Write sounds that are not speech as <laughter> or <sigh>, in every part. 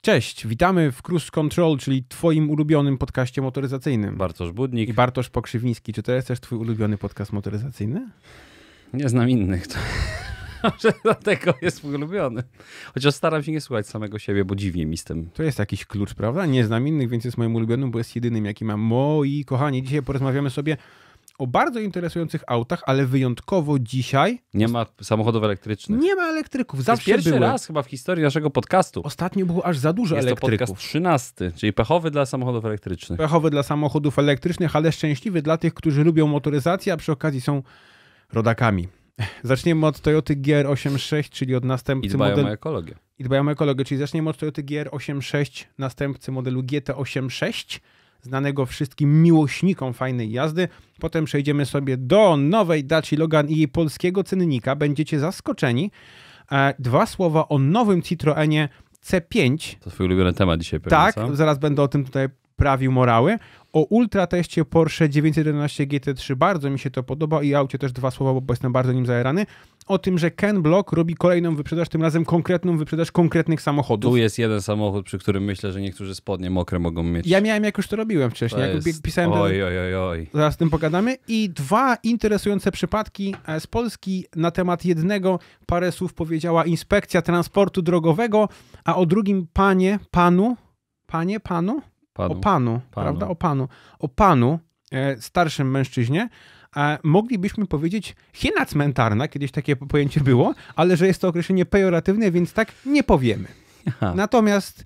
Cześć, witamy w Cruise Control, czyli twoim ulubionym podcaście motoryzacyjnym. Bartosz Budnik. I Bartosz Pokrzywiński. Czy to jest też twój ulubiony podcast motoryzacyjny? Nie znam innych. To... <laughs> Może dlatego jest mój ulubiony. Chociaż staram się nie słuchać samego siebie, bo dziwnie mi z tym. To jest jakiś klucz, prawda? Nie znam innych, więc jest moim ulubionym, bo jest jedynym, jaki mam. Moi kochani, dzisiaj porozmawiamy sobie o bardzo interesujących autach, ale wyjątkowo dzisiaj. Nie ma samochodów elektrycznych. Nie ma elektryków. Zawsze to jest pierwszy były. raz chyba w historii naszego podcastu. Ostatnio było aż za dużo jest elektryków. Jest to podcast 13, czyli pechowy dla samochodów elektrycznych. Pechowy dla samochodów elektrycznych, ale szczęśliwy dla tych, którzy lubią motoryzację, a przy okazji są rodakami. <laughs> Zaczniemy od Toyota GR86, czyli od następcy I dbają model... o ekologię. I dbają o ekologię, czyli zaczniemy od Toyota GR86, następcy modelu GT86 znanego wszystkim miłośnikom fajnej jazdy. Potem przejdziemy sobie do nowej Daci Logan i jej polskiego cennika. Będziecie zaskoczeni. E, dwa słowa o nowym Citroenie C5. To swój ulubiony temat dzisiaj tak, pewnie, Tak, co? zaraz będę o tym tutaj prawił morały. O ultrateście Porsche 911 GT3 bardzo mi się to podoba i aucie też dwa słowa, bo jestem bardzo nim zajerany O tym, że Ken Block robi kolejną wyprzedaż, tym razem konkretną wyprzedaż konkretnych samochodów. Tu jest jeden samochód, przy którym myślę, że niektórzy spodnie mokre mogą mieć. Ja miałem, jak już to robiłem wcześniej, to jak jest... pisałem. Oj, oj, oj, oj. Zaraz z tym pogadamy. I dwa interesujące przypadki e, z Polski na temat jednego parę słów powiedziała inspekcja transportu drogowego, a o drugim panie, panu, panie, panu, o panu, panu, prawda? O panu. O panu, e, starszym mężczyźnie, e, moglibyśmy powiedzieć hiena cmentarna, kiedyś takie pojęcie było, ale że jest to określenie pejoratywne, więc tak nie powiemy. Aha. Natomiast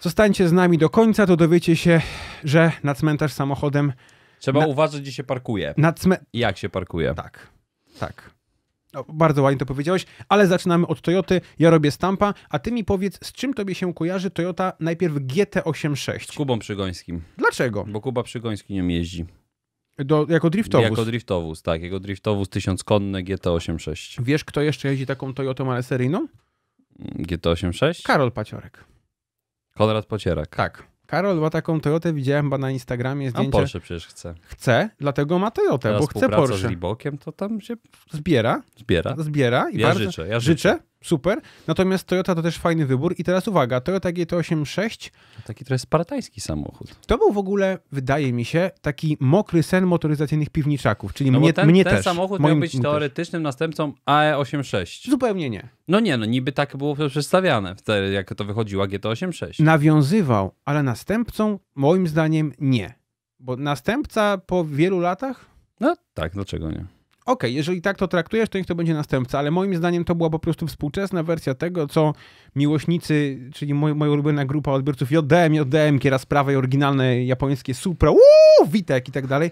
zostańcie z nami do końca, to dowiecie się, że na cmentarz samochodem... Trzeba na... uważać, gdzie się parkuje. Na cme... Jak się parkuje. Tak, tak. Bardzo ładnie to powiedziałeś, ale zaczynamy od Toyoty. Ja robię stampa, a ty mi powiedz, z czym tobie się kojarzy Toyota najpierw GT86? Z Kubą Przygońskim. Dlaczego? Bo Kuba Przygoński nie jeździ. Do, jako driftowóz? Jako driftowóz, tak. Jego driftowóz 1000-konny GT86. Wiesz, kto jeszcze jeździ taką Toyotą, ale seryjną? GT86? Karol Paciorek. Konrad Pocierak. Tak. Karol ma taką Toyotę, widziałem chyba na Instagramie zdjęcie. A Porsche przecież chce. Chce, dlatego ma Toyotę, Teraz bo chce Porsche. z Libokiem, to tam się... Zbiera. Zbiera. Zbiera. I ja bardzo... życzę, ja życzę. życzę super. Natomiast Toyota to też fajny wybór. I teraz uwaga, Toyota GT86. Taki trochę spartański samochód. To był w ogóle, wydaje mi się, taki mokry sen motoryzacyjnych piwniczaków, czyli no mnie, ten, mnie ten też. Ten samochód miał być teoretycznym też. następcą AE86. Zupełnie nie. No nie, no niby tak było przedstawiane wtedy, jak to wychodziła GT86. Nawiązywał, ale następcą moim zdaniem nie. Bo następca po wielu latach... No tak, dlaczego nie? OK, jeżeli tak to traktujesz, to niech to będzie następca, ale moim zdaniem to była po prostu współczesna wersja tego, co miłośnicy, czyli moj, moja ulubiona grupa odbiorców JDM, JDM, kieraz prawej, oryginalne japońskie Supra, uuu, Witek i tak dalej.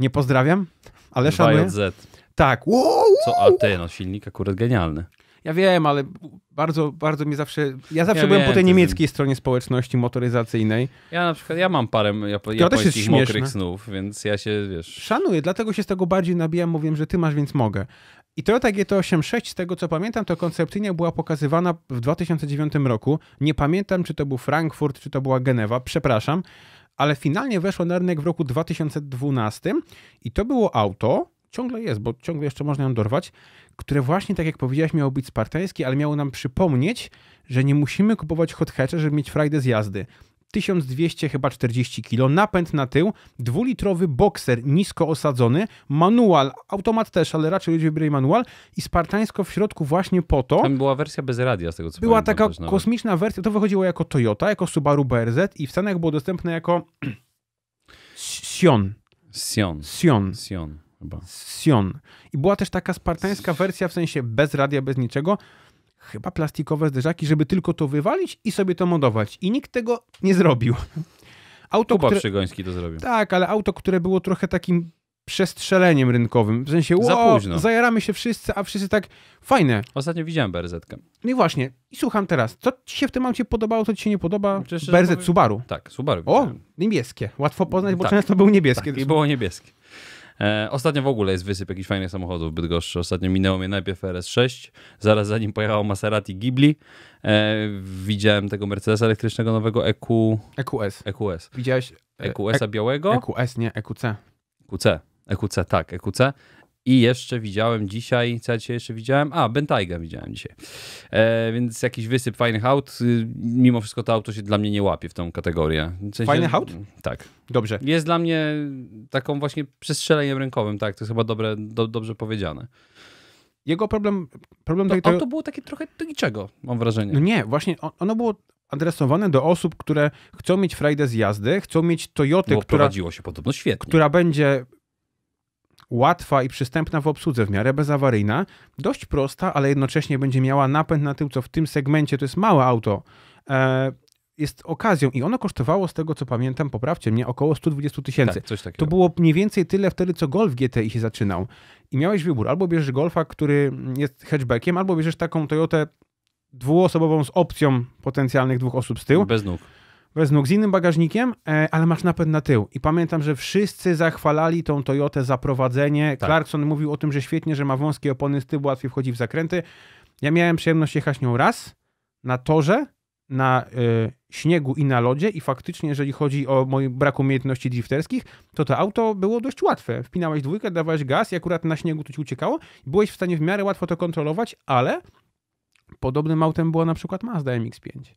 Nie pozdrawiam, ale szanuję. Z. Tak. Uuu, uuu. Co, ale ty, no silnik akurat genialny. Ja wiem, ale bardzo, bardzo mi zawsze. Ja zawsze ja byłem wiem, po tej niemieckiej stronie społeczności motoryzacyjnej. Ja na przykład ja mam parę ja też mokrych śmieszne. snów, więc ja się wiesz. Szanuję, dlatego się z tego bardziej nabijam, mówię, że ty masz, więc mogę. I Toyota GT86, z tego co pamiętam, to koncepcyjnie była pokazywana w 2009 roku. Nie pamiętam, czy to był Frankfurt, czy to była Genewa, przepraszam, ale finalnie weszło na rynek w roku 2012 i to było auto, ciągle jest, bo ciągle jeszcze można ją dorwać, które właśnie, tak jak powiedziałeś, miało być spartańskie, ale miało nam przypomnieć, że nie musimy kupować hot hatcha, żeby mieć frajdę z jazdy. 1200 chyba 40 kg, napęd na tył, dwulitrowy bokser nisko osadzony, manual, automat też, ale raczej ludzie wybrali manual i spartańsko w środku właśnie po to. Tam była wersja bez radia z tego co Była taka kosmiczna nawet. wersja, to wychodziło jako Toyota, jako Subaru BRZ i w Stanach było dostępne jako Sion. <clears throat> Sion. Sion. Sion chyba. Sion. I była też taka spartańska wersja, w sensie bez radia, bez niczego. Chyba plastikowe zderzaki, żeby tylko to wywalić i sobie to modować. I nikt tego nie zrobił. <laughs> Auto, Kuba które... Przygoński to zrobił. Tak, ale auto, które było trochę takim przestrzeleniem rynkowym. W sensie, Za późno. zajaramy się wszyscy, a wszyscy tak, fajne. Ostatnio widziałem brz -kę. No i właśnie, i słucham teraz, co ci się w tym momencie podobało, co ci się nie podoba? Przecież BRZ Subaru. Tak, Subaru. O, widziałem. niebieskie. Łatwo poznać, bo tak. często był niebieskie. Tak, I było niebieskie. E, ostatnio w ogóle jest wysyp jakichś fajnych samochodów w Bydgoszczy. Ostatnio minęło mnie najpierw RS6, zaraz zanim nim pojechało Maserati Ghibli. E, widziałem tego Mercedesa elektrycznego nowego EQ... EQS. EQS. Widziałeś... EQS-a białego? EQS, nie, EQC. EQC. EQC, tak, EQC. I jeszcze widziałem dzisiaj, co ja dzisiaj jeszcze widziałem? A, Bentayga widziałem dzisiaj. E, więc jakiś wysyp fajnych aut. Y, mimo wszystko to auto się dla mnie nie łapie w tą kategorię. W sensie, Fajny aut? Tak. Dobrze. Jest dla mnie taką właśnie przestrzeleniem rękowym, tak. To jest chyba dobre, do, dobrze powiedziane. Jego problem... problem to tego, auto było takie trochę do niczego, mam wrażenie. No nie, właśnie ono było adresowane do osób, które chcą mieć frajdę z jazdy, chcą mieć Toyotę, która... się podobno świetnie. Która będzie łatwa i przystępna w obsłudze w miarę bezawaryjna, dość prosta, ale jednocześnie będzie miała napęd na tył, co w tym segmencie to jest małe auto. E, jest okazją i ono kosztowało, z tego co pamiętam, poprawcie mnie, około 120 tysięcy. Tak, to było mniej więcej tyle wtedy, co Golf GTI się zaczynał. I miałeś wybór, albo bierzesz Golfa, który jest hatchbackiem, albo bierzesz taką Toyotę dwuosobową z opcją potencjalnych dwóch osób z tyłu. Bez nóg nóg, z innym bagażnikiem, e, ale masz napęd na tył. I pamiętam, że wszyscy zachwalali tą Toyotę za prowadzenie. Tak. Clarkson mówił o tym, że świetnie, że ma wąskie opony z tyłu, łatwiej wchodzi w zakręty. Ja miałem przyjemność jechać nią raz na torze, na y, śniegu i na lodzie i faktycznie, jeżeli chodzi o mój brak umiejętności drifterskich, to to auto było dość łatwe. Wpinałeś dwójkę, dawałeś gaz i akurat na śniegu to ci uciekało. Byłeś w stanie w miarę łatwo to kontrolować, ale podobnym autem była na przykład Mazda MX-5.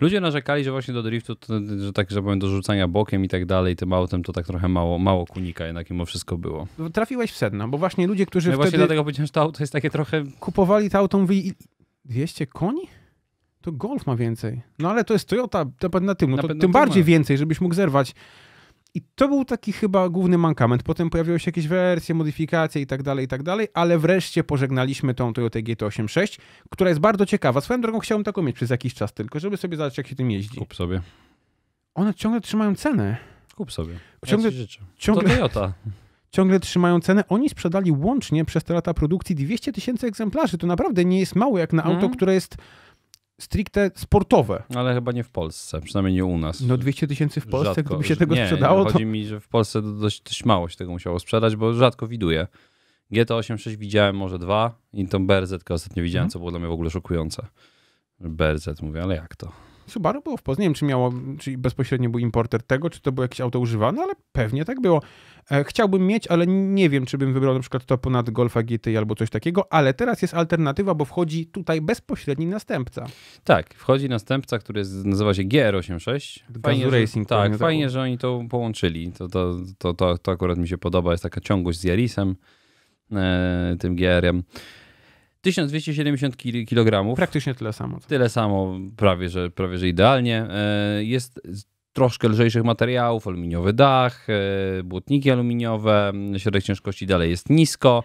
Ludzie narzekali, że właśnie do driftu, że tak, że powiem, do rzucania bokiem i tak dalej, tym autem to tak trochę mało, mało kunika jednak mimo wszystko było. No, trafiłeś w sedno, bo właśnie ludzie, którzy no wtedy... właśnie dlatego powiedziałem, że to auto jest takie trochę... Kupowali to auto, mówili 200 koni? To Golf ma więcej. No ale to jest Toyota, to na tym, no, na no tym bardziej ma. więcej, żebyś mógł zerwać i to był taki chyba główny mankament. Potem pojawiły się jakieś wersje, modyfikacje i tak dalej, i tak dalej, ale wreszcie pożegnaliśmy tą Toyota GT86, która jest bardzo ciekawa. Swoją drogą chciałem taką mieć przez jakiś czas tylko, żeby sobie zobaczyć, jak się tym jeździ. Kup sobie. One ciągle trzymają cenę. Kup sobie. Ciągle, ja życzę. Ciągle, to Toyota. <laughs> Ciągle trzymają cenę. Oni sprzedali łącznie przez te lata produkcji 200 tysięcy egzemplarzy. To naprawdę nie jest mało jak na auto, mhm. które jest stricte sportowe. Ale chyba nie w Polsce, przynajmniej nie u nas. No 200 tysięcy w Polsce, rzadko, gdyby się tego nie, sprzedało. Nie, chodzi mi, że w Polsce dość, dość mało się tego musiało sprzedać, bo rzadko widuję. GT86 widziałem może dwa i tą BRZ ostatnio widziałem, mhm. co było dla mnie w ogóle szokujące. BRZ mówię, ale jak to? Subaru było w Polsce. Nie wiem, czy miało, czy bezpośrednio był importer tego, czy to było jakieś auto używane, ale pewnie tak było. E, chciałbym mieć, ale nie wiem, czy bym wybrał na przykład to ponad Golfa GTI albo coś takiego, ale teraz jest alternatywa, bo wchodzi tutaj bezpośredni następca. Tak, wchodzi następca, który jest, nazywa się GR86. Fajnie, Gazu że, Tak, fajnie, że oni to połączyli. To, to, to, to, to akurat mi się podoba, jest taka ciągłość z Jarisem, e, tym GR-em. 1270 kg. Praktycznie tyle samo. Tyle samo, prawie że, prawie że idealnie. E, jest troszkę lżejszych materiałów, aluminiowy dach, e, błotniki aluminiowe, środek ciężkości dalej jest nisko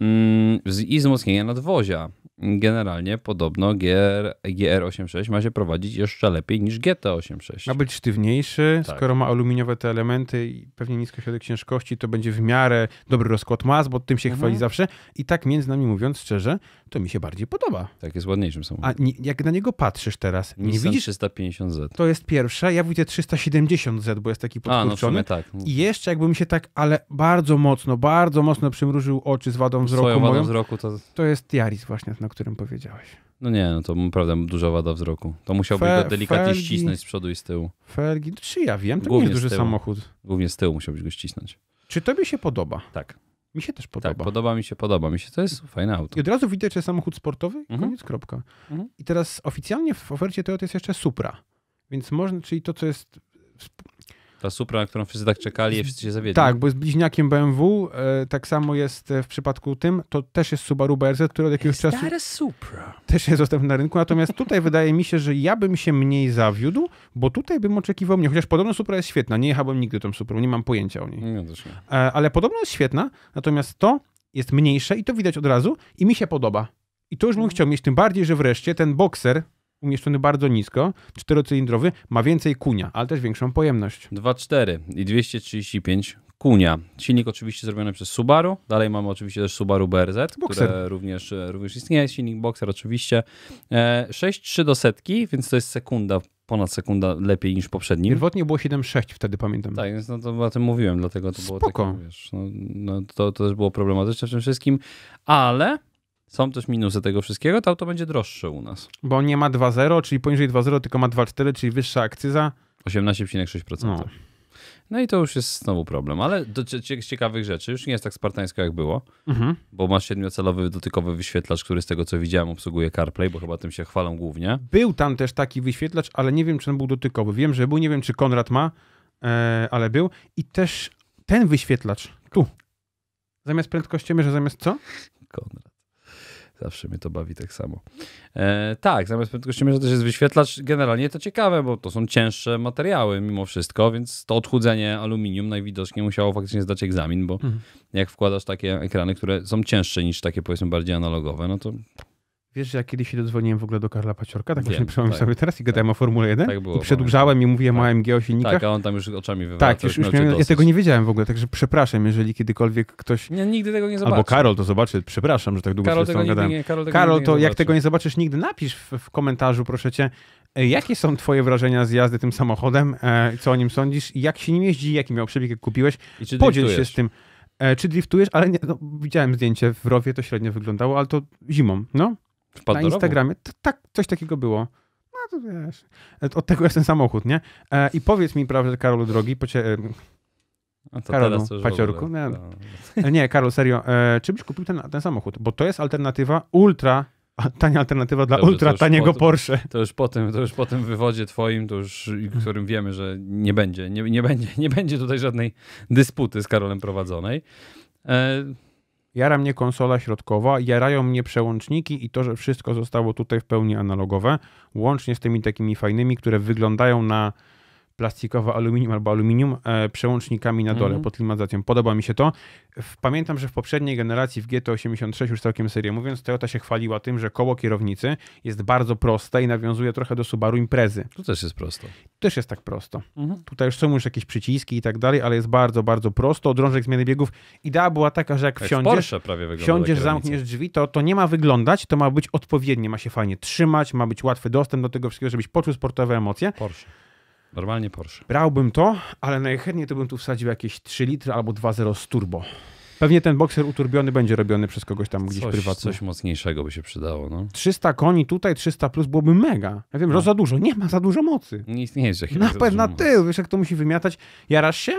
mm, i wzmocnienia nadwozia generalnie podobno GR, GR86 ma się prowadzić jeszcze lepiej niż GT86. Ma być sztywniejszy, tak. skoro ma aluminiowe te elementy i pewnie niski środek ciężkości, to będzie w miarę dobry rozkład mas, bo tym się mhm. chwali zawsze. I tak między nami mówiąc szczerze, to mi się bardziej podoba. Tak, jest ładniejszym samochodem. A nie, jak na niego patrzysz teraz, Nissan nie widzisz... 350Z. To jest pierwsza, ja widzę 370Z, bo jest taki podkurczony. A, no tak. No. I jeszcze jakbym się tak, ale bardzo mocno, bardzo mocno przymrużył oczy z wadą wzroku Swoją moją, wadą wzroku to... To jest Jaris właśnie na o którym powiedziałeś. No nie, no to naprawdę duża wada wzroku. To musiałbyś Fe, go delikatnie felgi, ścisnąć z przodu i z tyłu. Felgi, no czy ja wiem, to Głównie nie jest duży samochód. Głównie z tyłu musiałbyś go ścisnąć. Czy tobie się podoba? Tak. Mi się też tak, podoba. Tak, podoba mi się, podoba mi się. To jest fajne auto. I od razu widać, że samochód sportowy, mhm. koniec, kropka. Mhm. I teraz oficjalnie w ofercie Toyota jest jeszcze Supra. Więc można, czyli to, co jest ta Supra, na którą wszyscy tak czekali, wszyscy się zawiedli. Tak, bo jest bliźniakiem BMW, e, tak samo jest e, w przypadku tym, to też jest Subaru BRZ, który od jakiegoś It's czasu Supra. też jest dostępny na rynku, natomiast tutaj wydaje mi się, że ja bym się mniej zawiódł, bo tutaj bym oczekiwał mnie, chociaż podobno Supra jest świetna, nie jechałbym nigdy tą Suprą, nie mam pojęcia o niej. Nie, też nie. E, ale podobno jest świetna, natomiast to jest mniejsze i to widać od razu i mi się podoba. I to już bym no. chciał mieć, tym bardziej, że wreszcie ten bokser, umieszczony bardzo nisko, czterocylindrowy, ma więcej kunia, ale też większą pojemność. 2,4 i 235 kunia. Silnik oczywiście zrobiony przez Subaru. Dalej mamy oczywiście też Subaru BRZ, Boxer. które również, e, również istnieje. Silnik Boxer oczywiście. 6,3 e, do setki, więc to jest sekunda ponad sekunda lepiej niż poprzedni. Pierwotnie było 7,6 wtedy, pamiętam. Tak, więc no to o tym mówiłem, dlatego to Spoko. było takie, wiesz, no, no to, to też było problematyczne w tym wszystkim, ale są też minusy tego wszystkiego, to auto będzie droższe u nas. Bo nie ma 2.0, czyli poniżej 2.0, tylko ma 2.4, czyli wyższa akcyza. 18,6%. No. no i to już jest znowu problem, ale do ciekawych rzeczy, już nie jest tak spartańsko jak było, mhm. bo masz siedmiocelowy dotykowy wyświetlacz, który z tego co widziałem obsługuje CarPlay, bo chyba tym się chwalą głównie. Był tam też taki wyświetlacz, ale nie wiem czy on był dotykowy. Wiem, że był, nie wiem czy Konrad ma, e, ale był. I też ten wyświetlacz, tu, zamiast prędkościomierza, zamiast co? Konrad. Zawsze mnie to bawi tak samo. E, tak, zamiast prędkości mierza też jest wyświetlacz. Generalnie to ciekawe, bo to są cięższe materiały mimo wszystko, więc to odchudzenie aluminium najwidoczniej musiało faktycznie zdać egzamin, bo mhm. jak wkładasz takie ekrany, które są cięższe niż takie powiedzmy bardziej analogowe, no to Wiesz, że ja kiedyś się dodzwoniłem w ogóle do Karla Paciorka, tak Wiem, właśnie przypomniałem tak. sobie teraz i gadałem tak. o Formule 1 tak było, i przedłużałem i mówiłem tak. o AMG, o silnikach. Tak, a on tam już oczami wywracał. Tak, już, już miałem, ja tego nie wiedziałem w ogóle, także przepraszam, jeżeli kiedykolwiek ktoś... Ja nigdy tego nie zobaczę. Albo Karol to zobaczy, przepraszam, że tak długo Karol się tego gadałem. Nie, Karol, tego Karol to nie jak tego nie zobaczysz nigdy, napisz w, w, komentarzu proszę cię, e, jakie są twoje wrażenia z jazdy tym samochodem, e, co o nim sądzisz, jak się nim jeździ, jaki miał przebieg, jak kupiłeś. I Podziel się z tym e, czy driftujesz, ale nie, no, widziałem zdjęcie w rowie, to średnio wyglądało, ale to zimą, no na Instagramie. Tak, coś takiego było. No to wiesz. Od tego jest ten samochód, nie? E, I powiedz mi, prawdę, Karolu, drogi, pocie... A to Karolu, teraz paciorku. Nie, no. no. E, nie, Karol, serio. E, czy byś kupił ten, ten samochód? Bo to jest alternatywa ultra tania alternatywa dla Dobrze, ultra taniego po, Porsche. To już po tym, to już po tym wywodzie twoim, to już, którym wiemy, że nie będzie, nie, nie będzie, nie będzie tutaj żadnej dysputy z Karolem prowadzonej. E, Jara mnie konsola środkowa, jarają mnie przełączniki i to, że wszystko zostało tutaj w pełni analogowe, łącznie z tymi takimi fajnymi, które wyglądają na plastikowe aluminium albo aluminium e, przełącznikami na dole mhm. pod klimatyzacją. Podoba mi się to. Pamiętam, że w poprzedniej generacji w GT86 już całkiem serio mówiąc, Toyota się chwaliła tym, że koło kierownicy jest bardzo proste i nawiązuje trochę do Subaru Imprezy. To też jest prosto. Też jest tak prosto. Mhm. Tutaj już są już jakieś przyciski i tak dalej, ale jest bardzo, bardzo prosto. Drążek zmiany biegów. Idea była taka, że jak, jak wsiądziesz, wsiądziesz zamkniesz drzwi, to, to nie ma wyglądać, to ma być odpowiednie, ma się fajnie trzymać, ma być łatwy dostęp do tego wszystkiego, żebyś poczuł sportowe emocje. Porsche. Normalnie Porsche. Brałbym to, ale najchętniej to bym tu wsadził jakieś 3 litry albo 2.0 z turbo. Pewnie ten bokser uturbiony będzie robiony przez kogoś tam gdzieś coś, prywatnie. Coś mocniejszego by się przydało. No. 300 koni tutaj, 300 plus byłoby mega. Ja wiem, no. że za dużo. Nie ma za dużo mocy. Nie istnieje się Na pewno ty, wiesz jak to musi wymiatać. Jarasz się?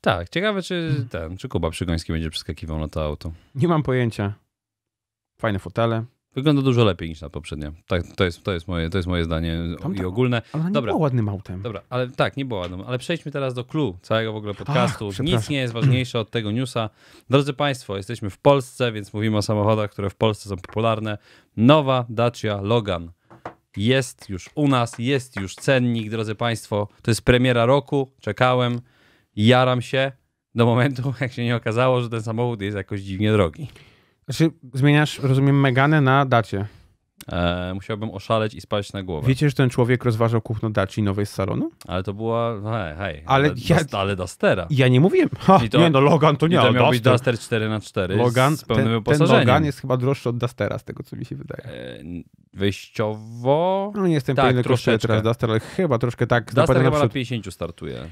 Tak, ciekawe czy ten, czy Kuba Przygoński będzie przeskakiwał na to auto. Nie mam pojęcia. Fajne fotele, Wygląda dużo lepiej niż na poprzednia. Tak, to jest, to jest, moje, to jest moje zdanie Tamta, i ogólne. Ale nie Dobra. było ładnym autem. Dobra, ale tak, nie było ładnym. Ale przejdźmy teraz do clue całego w ogóle podcastu. Ach, Nic nie jest ważniejsze od tego newsa. Drodzy Państwo, jesteśmy w Polsce, więc mówimy o samochodach, które w Polsce są popularne. Nowa Dacia Logan jest już u nas, jest już cennik, drodzy Państwo. To jest premiera roku, czekałem, jaram się do momentu, <laughs> jak się nie okazało, że ten samochód jest jakoś dziwnie drogi. Znaczy, zmieniasz, rozumiem, Meganę na dacie. E, musiałbym oszaleć i spaść na głowę. Wiecie, że ten człowiek rozważał kupno daci nowej z salonu? Ale to była. Hej, hej. Ale, ale, ja, ale Ja nie mówiłem. Ha, to, nie, no Logan to nie, ale to miał być Duster 4x4 Logan, z pełnym ten, Ten Logan jest chyba droższy od Dustera z tego co mi się wydaje. E, wejściowo. No nie jestem tak, pewien, troszeczkę teraz Duster, ale chyba troszkę tak. Duster chyba na 50 startuje.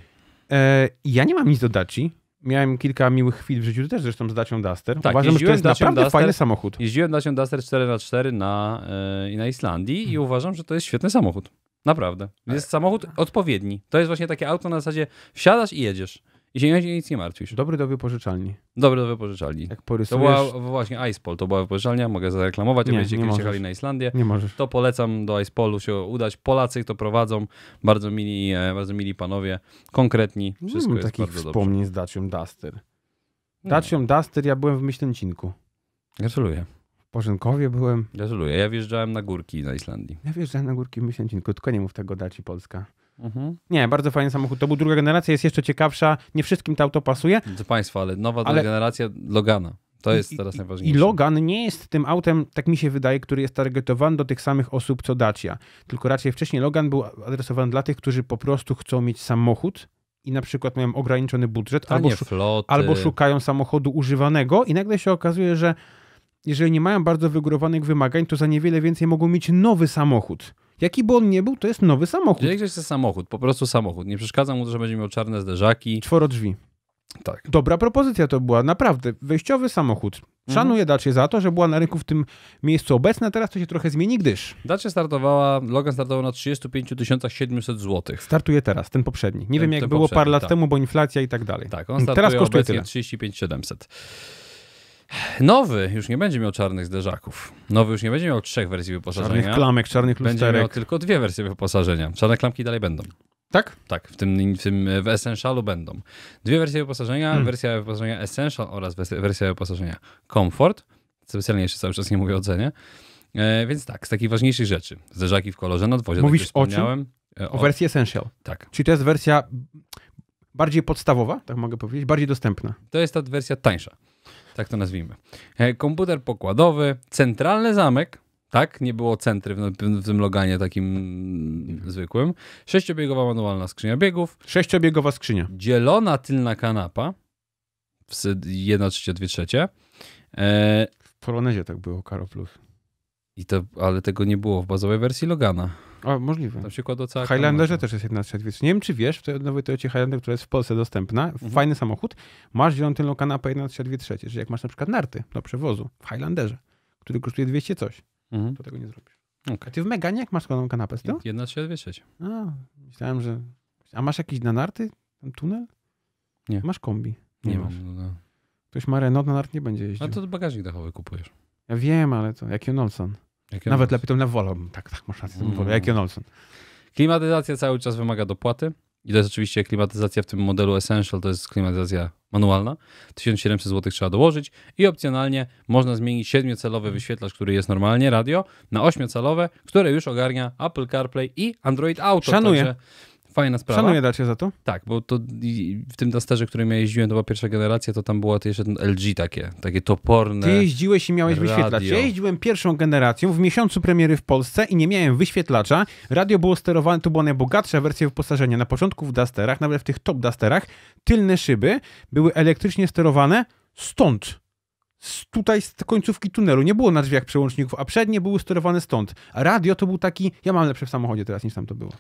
E, ja nie mam nic do daci miałem kilka miłych chwil w życiu, też zresztą z Dacią Duster. Tak, Uważam, że to jest naprawdę Duster, fajny samochód. Jeździłem Dacią Duster 4x4 na, yy, na Islandii hmm. i uważam, że to jest świetny samochód. Naprawdę. Jest samochód odpowiedni. To jest właśnie takie auto na zasadzie wsiadasz i jedziesz. I się, nic nie martwisz. Dobry do wypożyczalni. Dobry do wypożyczalni. Jak porysujesz... To była właśnie Icepol, to była wypożyczalnia, mogę zareklamować, nie, będziecie kiedyś jechali na Islandię. Nie możesz. To polecam do Icepolu się udać. Polacy to prowadzą, bardzo mili, e, bardzo mili panowie, konkretni, wszystko nie jest takich bardzo wspomnień dobrze. z Dacium Duster. Dacium Duster ja byłem w Myślęcinku. Gratuluję. W Porzynkowie byłem. Gratuluję, ja wjeżdżałem na górki na Islandii. Ja wjeżdżałem na górki w Myślęcinku, tylko nie mów tego Daci Polska. Mhm. Nie, bardzo fajny samochód. To był druga generacja, jest jeszcze ciekawsza. Nie wszystkim to auto pasuje. Do Państwa, ale nowa ale... generacja Logana. To jest teraz najważniejsze. I Logan nie jest tym autem, tak mi się wydaje, który jest targetowany do tych samych osób co Dacia. Tylko raczej wcześniej Logan był adresowany dla tych, którzy po prostu chcą mieć samochód i na przykład mają ograniczony budżet, albo, szu floty. albo szukają samochodu używanego i nagle się okazuje, że jeżeli nie mają bardzo wygórowanych wymagań, to za niewiele więcej mogą mieć nowy samochód. Jaki by on nie był, to jest nowy samochód. Jak jest samochód, po prostu samochód. Nie przeszkadza mu, że będzie miał czarne zderzaki. Czworo drzwi. Tak. Dobra propozycja to była, naprawdę. Wejściowy samochód. Mhm. Szanuję mhm. Dacie za to, że była na rynku w tym miejscu obecna, teraz to się trochę zmieni, gdyż. Dacia startowała, Logan startował na 35 700 zł. Startuje teraz, ten poprzedni. Nie ten, wiem jak było parę lat tak. temu, bo inflacja i tak dalej. Tak, on startuje teraz kosztuje tyle. 35 700. Nowy już nie będzie miał czarnych zderzaków. Nowy już nie będzie miał trzech wersji wyposażenia. Czarnych klamek, czarnych lusterek. Będzie miał tylko dwie wersje wyposażenia. Czarne klamki dalej będą. Tak? Tak, w tym, w tym w Essentialu będą. Dwie wersje wyposażenia, hmm. wersja wyposażenia Essential oraz wersja wyposażenia Comfort. Specjalnie jeszcze cały czas nie mówię o cenie. E, więc tak, z takich ważniejszych rzeczy. Zderzaki w kolorze nadwozie. Tak Mówisz tak o czym? O, e, o wersji Essential. Tak. Czyli to jest wersja bardziej podstawowa, tak mogę powiedzieć, bardziej dostępna. To jest ta wersja tańsza tak to nazwijmy. E, komputer pokładowy, centralny zamek, tak? Nie było centry w, w tym loganie takim zwykłym. Sześciobiegowa manualna skrzynia biegów. Sześciobiegowa skrzynia. Dzielona tylna kanapa. W 1 trzecia, 2 trzecie. E... W Polonezie tak było, Karo Plus. I to, ale tego nie było w bazowej wersji Logana. A, możliwe. Na przykład do W Highlanderze też jest 11 wiec. Nie wiem, czy wiesz, w tej nowej Toyocie Highlander, która jest w Polsce dostępna, mhm. fajny samochód, masz zieloną tylną kanapę 11 wiec czyli jak masz na przykład narty do przewozu w Highlanderze, który kosztuje 200 coś, mhm. to tego nie zrobisz. Okay. A ty w Meganie jak masz składaną kanapę z tyłu? 11 wiec A, myślałem, że... A masz jakiś na narty? Tam tunel? Nie. Masz kombi? Nie, nie masz. Mam, no, no. Ktoś ma Renault, na nart nie będzie jeździł. A to bagażnik dachowy kupujesz. Ja wiem, ale to jak nolson. Nawet lepiej to wolą. Tak, tak, masz rację, mm. wolę. Olsen. Klimatyzacja cały czas wymaga dopłaty. I to jest oczywiście klimatyzacja w tym modelu Essential, to jest klimatyzacja manualna. 1700 zł trzeba dołożyć i opcjonalnie można zmienić 7-calowy wyświetlacz, który jest normalnie radio, na 8-calowe, które już ogarnia Apple CarPlay i Android Auto. Szanuję. Także fajna sprawa. Szanuję dacie za to. Tak, bo to w tym Dusterze, którym ja jeździłem, to była pierwsza generacja, to tam było to jeszcze LG takie, takie toporne. Ty jeździłeś i miałeś radio. wyświetlacz. Ja jeździłem pierwszą generacją w miesiącu premiery w Polsce i nie miałem wyświetlacza. Radio było sterowane, to była najbogatsza wersja wyposażenia. Na początku w Dusterach, nawet w tych top Dusterach, tylne szyby były elektrycznie sterowane stąd z tutaj z końcówki tunelu. Nie było na drzwiach przełączników, a przednie były sterowane stąd. A radio to był taki, ja mam lepsze w samochodzie teraz niż tam to było.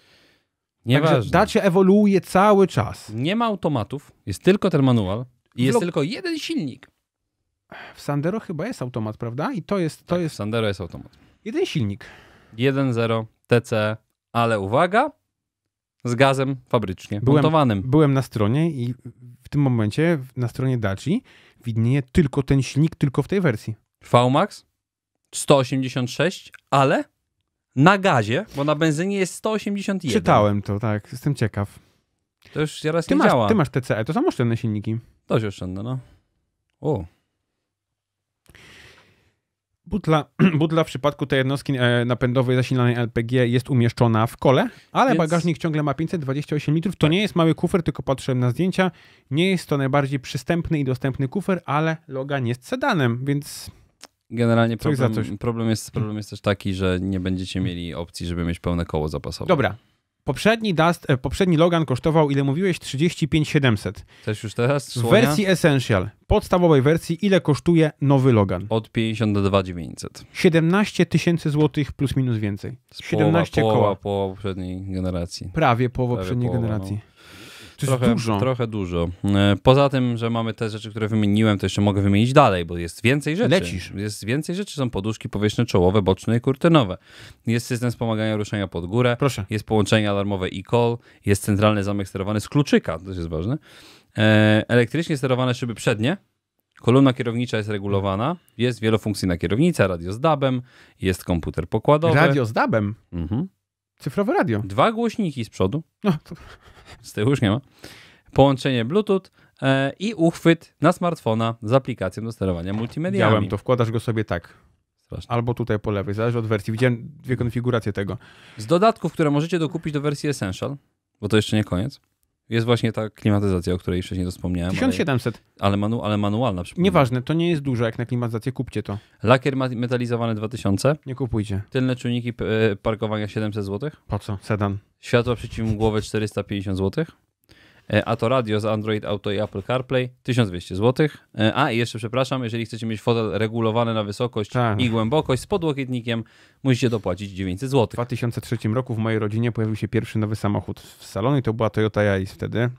Nieważne. ewoluuje cały czas. Nie ma automatów, jest tylko ten manual i jest tylko jeden silnik. W Sandero chyba jest automat, prawda? I to jest... To tak, jest... W Sandero jest automat. Jeden silnik. 1.0 TC, ale uwaga, z gazem fabrycznie byłem, montowanym. Byłem na stronie i w tym momencie na stronie Daci widnieje tylko ten silnik, tylko w tej wersji. VMAX 186, ale na gazie, bo na benzynie jest 181. Czytałem to, tak, jestem ciekaw. To już teraz nie masz, działa. Ty masz TCE, to są oszczędne silniki. Dość oszczędne, no. O. Butla, <clears throat> butla w przypadku tej jednostki e, napędowej zasilanej LPG jest umieszczona w kole, ale Więc... bagażnik ciągle ma 528 litrów. To tak. nie jest mały kufer, tylko patrzyłem na zdjęcia. Nie jest to najbardziej przystępny i dostępny kufer, ale Logan jest sedanem, więc Generalnie problem, coś. problem, jest, problem jest też taki, że nie będziecie mieli opcji, żeby mieć pełne koło zapasowe. Dobra. Poprzedni, Dust, e, poprzedni Logan kosztował, ile mówiłeś, 35700. Też już teraz? W wersji Essential, podstawowej wersji, ile kosztuje nowy Logan? Od 50 do 2900. 17 tysięcy złotych plus minus więcej. 17 połowa, połowa, koła. połowa poprzedniej generacji. Prawie połowa Prawie poprzedniej połowa, generacji. No trochę, dużo. Trochę dużo. E, poza tym, że mamy te rzeczy, które wymieniłem, to jeszcze mogę wymienić dalej, bo jest więcej rzeczy. Lecisz. Jest więcej rzeczy. Są poduszki powierzchni czołowe, boczne i kurtynowe. Jest system wspomagania ruszenia pod górę. Proszę. Jest połączenie alarmowe e-call. Jest centralny zamek sterowany z kluczyka, to jest ważne. E, elektrycznie sterowane szyby przednie. Kolumna kierownicza jest regulowana, jest wielofunkcyjna kierownica, radio z dabem, jest komputer pokładowy. Radio z dabem? Mhm. Cyfrowe radio. Dwa głośniki z przodu. No, to z tyłu już nie ma, połączenie Bluetooth e, i uchwyt na smartfona z aplikacją do sterowania multimediami. Widziałem to, wkładasz go sobie tak. Strasznie. Albo tutaj po lewej, zależy od wersji. Widziałem dwie konfiguracje tego. Z dodatków, które możecie dokupić do wersji Essential, bo to jeszcze nie koniec. Jest właśnie ta klimatyzacja, o której wcześniej wspomniałem. 1700. Ale, ale, manu, ale manualna, przypomnę. Nieważne, to nie jest dużo jak na klimatyzację, kupcie to. Lakier metalizowany 2000. Nie kupujcie. Tylne czujniki e, parkowania 700 zł. Po co? Sedan. Światła przeciwmgłowe 450 zł. E, a to radio z Android Auto i Apple CarPlay 1200 zł. E, a i jeszcze przepraszam, jeżeli chcecie mieć fotel regulowany na wysokość tak. i głębokość z podłokietnikiem, musicie dopłacić 900 zł. W 2003 roku w mojej rodzinie pojawił się pierwszy nowy samochód w salonie, to była Toyota Yaris wtedy.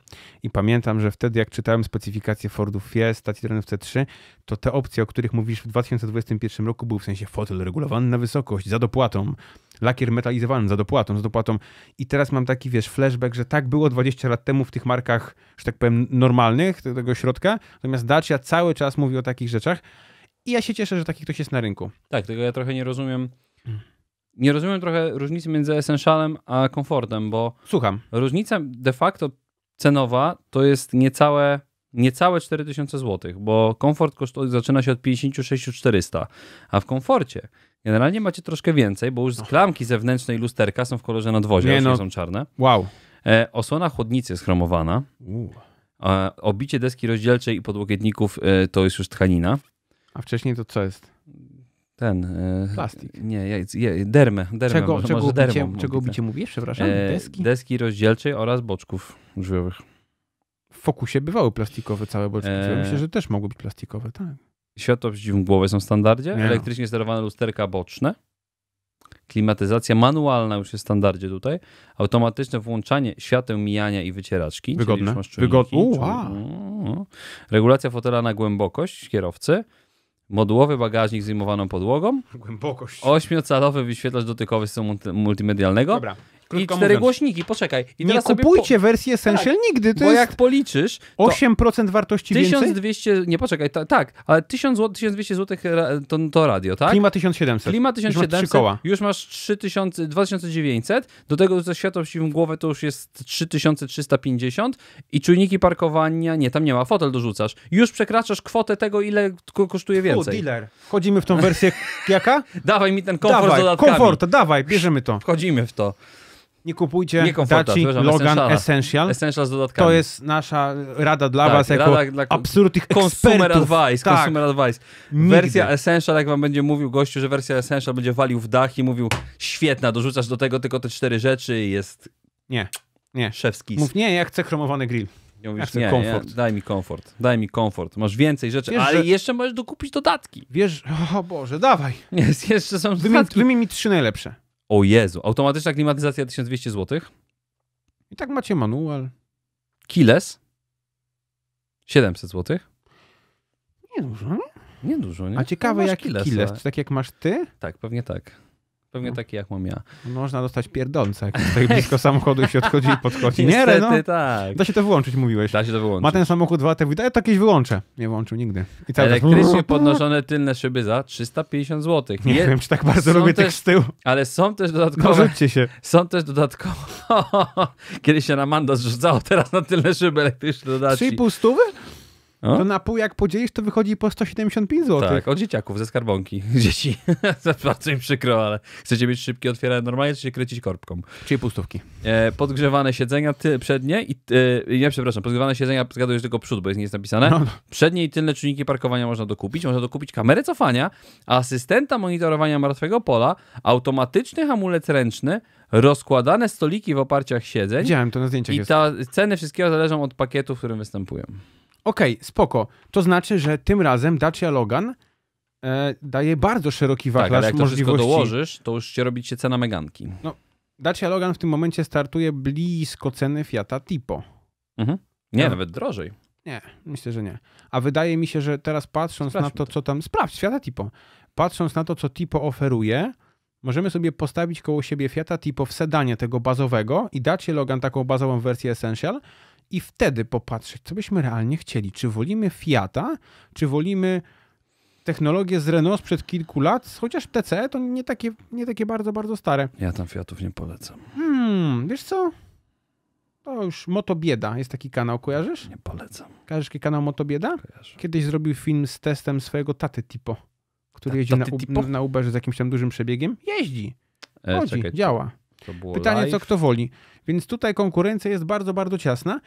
I pamiętam, że wtedy jak czytałem specyfikację Fordów Fiesta, Citroenów C3, to te opcje, o których mówisz w 2021 roku, były w sensie fotel regulowany na wysokość za dopłatą lakier metalizowany za dopłatą, za dopłatą. I teraz mam taki, wiesz, flashback, że tak było 20 lat temu w tych markach, że tak powiem, normalnych tego środka, natomiast Dacia cały czas mówi o takich rzeczach i ja się cieszę, że taki ktoś jest na rynku. Tak, tego ja trochę nie rozumiem. Hmm. Nie rozumiem trochę różnicy między Essentialem a komfortem, bo. Słucham. Różnica de facto cenowa to jest niecałe, niecałe 4000 zł, bo komfort kosztuje zaczyna się od 56 400, a w komforcie Generalnie macie troszkę więcej, bo już klamki zewnętrzne i lusterka są w kolorze nadwozia, nie, no. są czarne. Wow. E, osłona chłodnicy jest chromowana. E, obicie deski rozdzielczej i podłokietników e, to jest już tkanina. A wcześniej to co jest? Ten. E, Plastik. Nie, je, je, dermę. dermę czego, może, czego, może obicie, dermą, czego obicie mówisz? Przepraszam, e, deski? Deski rozdzielczej oraz boczków drzwiowych. W fokusie bywały plastikowe całe boczki. E, Myślę, że też mogły być plastikowe, tak. Światło głowę są w standardzie, Nie. elektrycznie sterowane lusterka boczne, klimatyzacja manualna już jest w standardzie tutaj, automatyczne włączanie świateł mijania i wycieraczki. Wygodne. Wygodne. Wow. Regulacja fotela na głębokość kierowcy, modułowy bagażnik z zimowaną podłogą, Głębokość. ośmiocalowy wyświetlacz dotykowy system multimedialnego Dobra i cztery mówiąc. głośniki, poczekaj. I nie kupujcie po... wersji tak, Essential tak, nigdy. To bo jest jak policzysz... 8% wartości 1200, więcej? nie, poczekaj, ta, tak, ale 1000 zł, 1200 zł to, to radio, tak? Klima 1700. Klima 1700, już masz, Już masz 3000, 2900, do tego ze światło w głowę to już jest 3350 i czujniki parkowania, nie, tam nie ma, fotel dorzucasz. Już przekraczasz kwotę tego, ile kosztuje więcej. U, dealer. Wchodzimy w tą wersję <laughs> jaka? dawaj mi ten komfort dawaj, z dodatkami. komfort, dawaj, bierzemy to. Wchodzimy w to. Nie kupujcie nie Logan Essential. Essential z dodatkami. To jest nasza rada dla tak, was jako rada dla absurd consumer advice, tak. consumer advice. Nigdy. Wersja Essential, jak wam będzie mówił gościu, że wersja Essential będzie walił w dach i mówił świetna, dorzucasz do tego tylko te cztery rzeczy i jest... Nie, nie. Szewski. Mów nie, ja chcę chromowany grill. mówisz, nie, komfort. Ja, daj mi komfort, daj mi komfort. Masz więcej rzeczy, wiesz, ale że... jeszcze możesz dokupić dodatki. Wiesz, o Boże, dawaj. Jest, jeszcze są dodatki. Wymień, mi trzy najlepsze. O Jezu, automatyczna klimatyzacja 1200 zł. I tak macie manual. Kiles 700 zł. Niedużo, nie? Niedużo, nie? A ciekawe, no jak kiles, czy tak jak masz ty? Tak, pewnie tak. Pewnie no. taki jak mam ja. No, można dostać pierdolca, jak tutaj blisko <laughs> samochodu i się odchodzi i podchodzi. Nie, Niestety, no. tak. Da się to wyłączyć, mówiłeś. Da się to wyłączyć. Ma ten samochód dwa te ja to jakieś wyłączę. Nie włączył nigdy. I cały Elektrycznie czas... podnoszone tylne szyby za 350 zł. Nie, Je... wiem, czy tak bardzo lubię też, tych z tyłu. Ale są też dodatkowe... Dorzućcie no, się. Są też dodatkowe... <laughs> Kiedyś się na Mando zrzucało, teraz na tylne szyby elektryczne dodatki. 3,5 stówy? O? To na pół jak podzielisz, to wychodzi po 175 zł. Tak, od dzieciaków ze skarbonki. <laughs> Dzieci. <laughs> Bardzo im przykro, ale chcecie mieć szybkie otwierane normalnie, czy się kręcić korbką? Czyli pustówki. E, podgrzewane siedzenia ty, przednie i... E, nie, przepraszam, podgrzewane siedzenia, zgaduję tylko przód, bo jest nie jest napisane. No. no. Przednie i tylne czujniki parkowania można dokupić. Można dokupić kamerę cofania, asystenta monitorowania martwego pola, automatyczny hamulec ręczny, rozkładane stoliki w oparciach siedzeń. Widziałem to na zdjęciach. I ta, ceny wszystkiego zależą od pakietu, w którym występują. Okej, okay, spoko. To znaczy, że tym razem Dacia Logan e, daje bardzo szeroki wachlarz tak, ale jak możliwości. dołożysz, to już się robi się cena meganki. No, Dacia Logan w tym momencie startuje blisko ceny Fiata Tipo. Mhm. Nie, no. nawet drożej. Nie, myślę, że nie. A wydaje mi się, że teraz patrząc Sprawdźmy na to, to, co tam. Sprawdź, Fiata Tipo. Patrząc na to, co Tipo oferuje, możemy sobie postawić koło siebie Fiata Tipo w sedanie tego bazowego i dać Logan taką bazową wersję Essential, i wtedy popatrzeć, co byśmy realnie chcieli. Czy wolimy Fiata, czy wolimy technologię z Renault sprzed kilku lat, chociaż TCE to nie takie, nie takie bardzo, bardzo stare. Ja tam Fiatów nie polecam. Hmm, wiesz co? To już Motobieda jest taki kanał, kojarzysz? Nie polecam. Kojarzysz jaki kanał Motobieda? Kojarzę. Kiedyś zrobił film z testem swojego taty Tipo, który Ta, jeździ na, na, Uberze z jakimś tam dużym przebiegiem. Jeździ. E, Chodzi, e, czekaj, działa. Pytanie, live. co kto woli. Więc tutaj konkurencja jest bardzo, bardzo ciasna.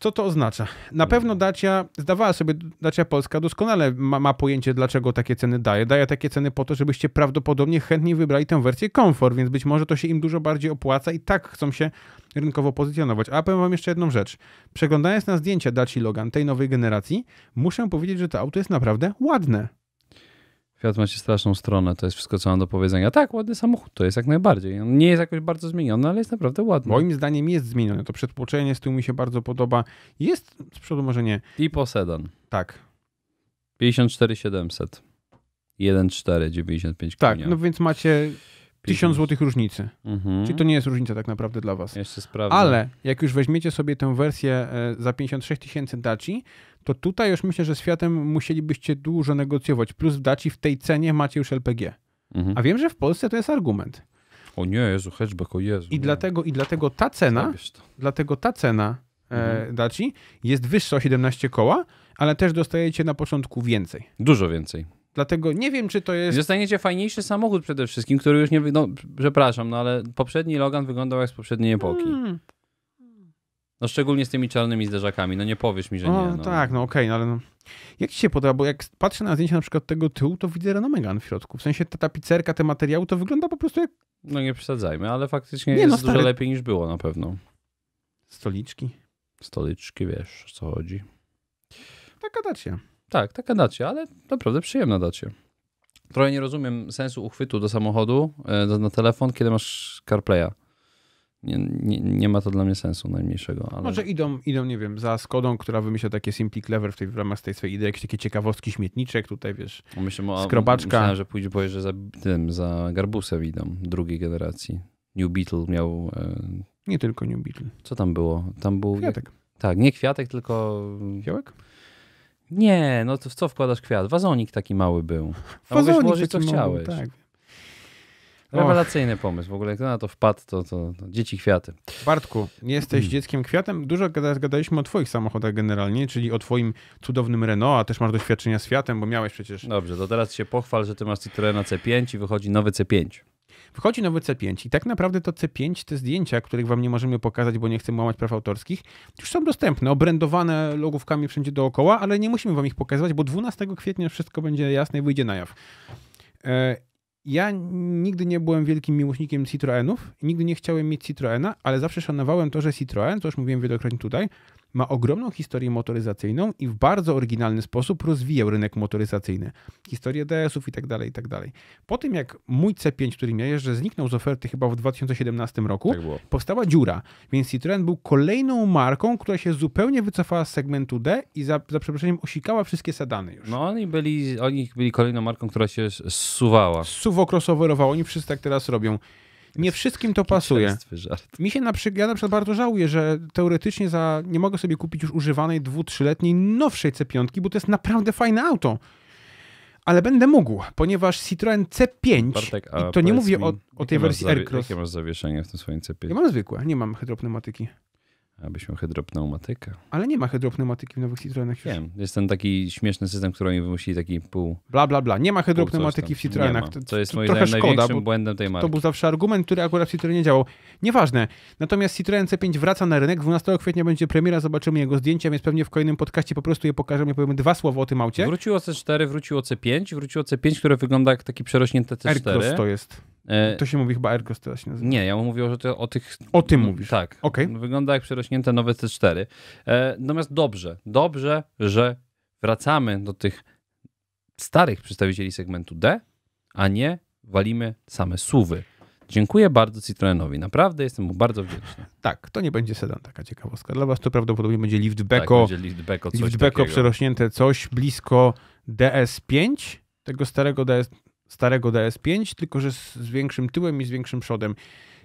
Co to oznacza? Na hmm. pewno Dacia, zdawała sobie Dacia Polska doskonale ma, ma, pojęcie, dlaczego takie ceny daje. Daje takie ceny po to, żebyście prawdopodobnie chętniej wybrali tę wersję komfort, więc być może to się im dużo bardziej opłaca i tak chcą się rynkowo pozycjonować. A powiem wam jeszcze jedną rzecz. Przeglądając na zdjęcia Daci Logan tej nowej generacji, muszę powiedzieć, że to auto jest naprawdę ładne. Fiat macie straszną stronę, to jest wszystko, co mam do powiedzenia. Tak, ładny samochód to jest jak najbardziej. On nie jest jakoś bardzo zmieniony, ale jest naprawdę ładny. Moim zdaniem jest zmieniony. To przedpłoczenie z tyłu mi się bardzo podoba. Jest z przodu może nie. I po sedan. Tak. 54700. 1495 1,4, Tak, no więc macie 1000 zł różnicy. Mhm. Czyli to nie jest różnica tak naprawdę dla Was. Jeszcze sprawdzę. Ale jak już weźmiecie sobie tę wersję e, za 56 tysięcy Daci, to tutaj już myślę, że z Fiatem musielibyście dużo negocjować. Plus w Daci w tej cenie macie już LPG. Mhm. A wiem, że w Polsce to jest argument. O nie, Jezu, hatchback, o Jezu. I, dlatego, i dlatego ta cena, dlatego ta cena e, mhm. Daci jest wyższa o 17 koła, ale też dostajecie na początku więcej. Dużo więcej. Dlatego nie wiem, czy to jest. Zostaniecie fajniejszy samochód przede wszystkim, który już nie. No, przepraszam, no ale poprzedni Logan wyglądał jak z poprzedniej epoki. Hmm. No szczególnie z tymi czarnymi zderzakami, no nie powiesz mi, że o, nie. No tak, no okej, okay, no ale no. Jak ci się podoba, bo jak patrzę na zdjęcie na przykład tego tyłu, to widzę Renomegan w środku. W sensie ta tapicerka, te materiały, to wygląda po prostu jak... No nie przesadzajmy, ale faktycznie nie, no jest no, stary... dużo lepiej niż było na pewno. Stoliczki. Stoliczki, wiesz, o co chodzi. Taka dacia. Tak, taka dacia, ale naprawdę przyjemna dacia. Trochę nie rozumiem sensu uchwytu do samochodu e, na telefon, kiedy masz CarPlaya. Nie, nie, nie, ma to dla mnie sensu najmniejszego. Ale... Może znaczy idą, idą, nie wiem, za Skodą, która wymyśla takie Simply Clever w, tej, w ramach tej swojej idei, jakieś takie ciekawostki, śmietniczek, tutaj wiesz, Myślę, o, skrobaczka. Myślałem, że pójdzie, bo że za tym, za Garbusem idą, drugiej generacji. New Beetle miał... E... Nie tylko New Beetle. Co tam było? Tam był... Kwiatek. Tak, nie kwiatek, tylko... Fiołek? Nie, no to w co wkładasz kwiat? Wazonik taki mały był. A <laughs> Wazonik mogłeś włożyć, co chciałeś. Mały, tak. Rewelacyjny Och. pomysł. W ogóle jak na to wpadł, to, to, to dzieci kwiaty. Bartku, jesteś hmm. dzieckiem kwiatem. Dużo gadaliśmy o twoich samochodach generalnie, czyli o twoim cudownym Renault, a też masz doświadczenia z Fiatem, bo miałeś przecież... Dobrze, to teraz się pochwal, że ty masz Citroena C5 i wychodzi nowy C5. Wchodzi nowy C5 i tak naprawdę to C5, te zdjęcia, których wam nie możemy pokazać, bo nie chcemy łamać praw autorskich, już są dostępne, obrędowane logówkami wszędzie dookoła, ale nie musimy wam ich pokazywać, bo 12 kwietnia wszystko będzie jasne i wyjdzie na jaw. E, ja nigdy nie byłem wielkim miłośnikiem Citroenów, nigdy nie chciałem mieć Citroena, ale zawsze szanowałem to, że Citroen, to już mówiłem wielokrotnie tutaj, ma ogromną historię motoryzacyjną i w bardzo oryginalny sposób rozwijał rynek motoryzacyjny. Historię DS-ów i tak dalej, i tak dalej. Po tym jak mój C5, który ja jeżdżę, zniknął z oferty chyba w 2017 roku, tak powstała dziura, więc Citroën był kolejną marką, która się zupełnie wycofała z segmentu D i za, za przeproszeniem osikała wszystkie sedany już. No oni byli, oni byli kolejną marką, która się zsuwała. Suwokrosowerowała, oni wszyscy tak teraz robią. Nie wszystkim to pasuje. Mi się na przykład, ja na przykład bardzo żałuję, że teoretycznie za, nie mogę sobie kupić już używanej dwu, trzyletniej nowszej C5, bo to jest naprawdę fajne auto. Ale będę mógł, ponieważ Citroen C5, Bartek, i to nie mówię mi, o, o tej wersji Aircross. Jakie masz zawieszenie w tym swoim C5? Ja mam zwykłe, nie mam hydropneumatyki abyśmy miał hydropneumatykę. Ale nie ma hydropneumatyki w nowych Citroenach Wiem, jest ten taki śmieszny system, który oni wymusili taki pół... Bla, bla, bla. Nie ma hydropneumatyki w Citroenach. To, to jest moim zdaniem szkoda, największym błędem tej marki. To był zawsze argument, który akurat w Citroenie działał. Nieważne. Natomiast Citroen C5 wraca na rynek. 12 kwietnia będzie premiera, zobaczymy jego zdjęcia, więc pewnie w kolejnym podcaście po prostu je pokażemy. Ja powiem dwa słowa o tym aucie. Wróciło C4, wróciło C5, wróciło C5, które wygląda jak taki przerośnięte C4. Aircross to jest. E, no to się mówi chyba Aircross teraz się nazywa. Nie, ja mu mówię, że to o tych... O tym mówisz. Tak. Okay. Wygląda jak przerośnięte nowe C4. E, natomiast dobrze, dobrze, że wracamy do tych starych przedstawicieli segmentu D, a nie walimy same suwy. Dziękuję bardzo Citroenowi. Naprawdę jestem mu bardzo wdzięczny. Tak, to nie będzie sedan, taka ciekawostka. Dla was to prawdopodobnie będzie liftbacko. Tak, będzie liftbacko. coś przerośnięte coś blisko DS5, tego starego DS starego DS5, tylko że z, większym tyłem i z większym przodem.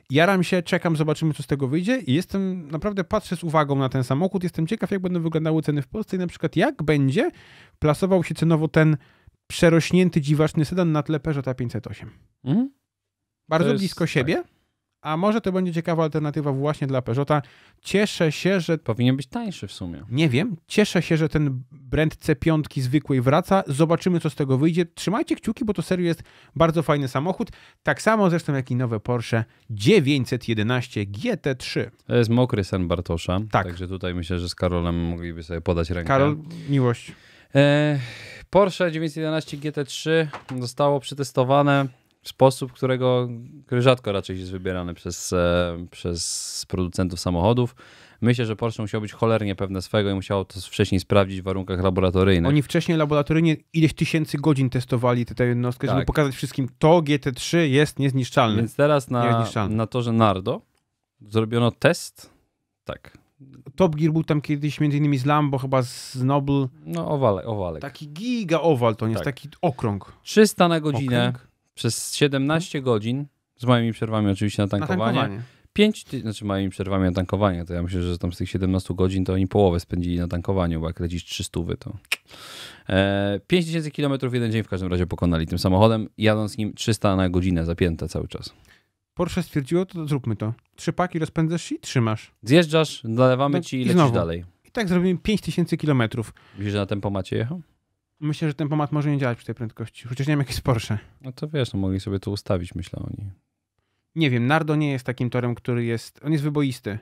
Jaram się, czekam, zobaczymy, co z tego wyjdzie i jestem, naprawdę patrzę z uwagą na ten samochód, jestem ciekaw, jak będą wyglądały ceny w Polsce i na przykład jak będzie plasował się cenowo ten przerośnięty, dziwaczny sedan na tle Peugeota 508. Mhm. Bardzo jest, blisko siebie. Tak a może to będzie ciekawa alternatywa właśnie dla Peugeota. Cieszę się, że... Powinien być tańszy w sumie. Nie wiem. Cieszę się, że ten brand C5 zwykłej wraca. Zobaczymy, co z tego wyjdzie. Trzymajcie kciuki, bo to serio jest bardzo fajny samochód. Tak samo zresztą jak i nowe Porsche 911 GT3. To jest mokry sen Bartosza. Tak. Także tutaj myślę, że z Karolem mogliby sobie podać rękę. Karol, miłość. E, Porsche 911 GT3 zostało przetestowane sposób, którego który rzadko raczej jest wybierany przez, e, przez producentów samochodów. Myślę, że Porsche musiało być cholernie pewne swego i musiało to wcześniej sprawdzić w warunkach laboratoryjnych. Oni wcześniej laboratoryjnie ileś tysięcy godzin testowali tę jednostkę, tak. żeby pokazać wszystkim, to GT3 jest niezniszczalne. Więc teraz na, na torze Nardo zrobiono test, tak, Top Gear był tam kiedyś między innymi z Lambo, chyba z Noble. No owale, owalek. Taki giga owal to nie tak. jest, taki okrąg. 300 na godzinę, przez 17 godzin, z moimi przerwami oczywiście na tankowanie. Na tankowanie. 5, ty... znaczy moimi przerwami na tankowanie, to ja myślę, że tam z tych 17 godzin to oni połowę spędzili na tankowaniu, bo jak lecisz 300 to... E, 5000 km jeden dzień w każdym razie pokonali tym samochodem, jadąc nim 300 na godzinę zapięte cały czas. Porsche stwierdziło, to zróbmy to. Trzy paki rozpędzasz i trzymasz. Zjeżdżasz, nalewamy no, ci i, i lecisz znowu. dalej. I tak zrobimy 5000 km. Widzisz, że na tempomacie jechał? Myślę, że ten pomad może nie działać przy tej prędkości. Chociaż nie wiem, jak jest Porsche. No to wiesz, no mogli sobie to ustawić, myślę oni. Nie wiem, Nardo nie jest takim torem, który jest... On jest wyboisty.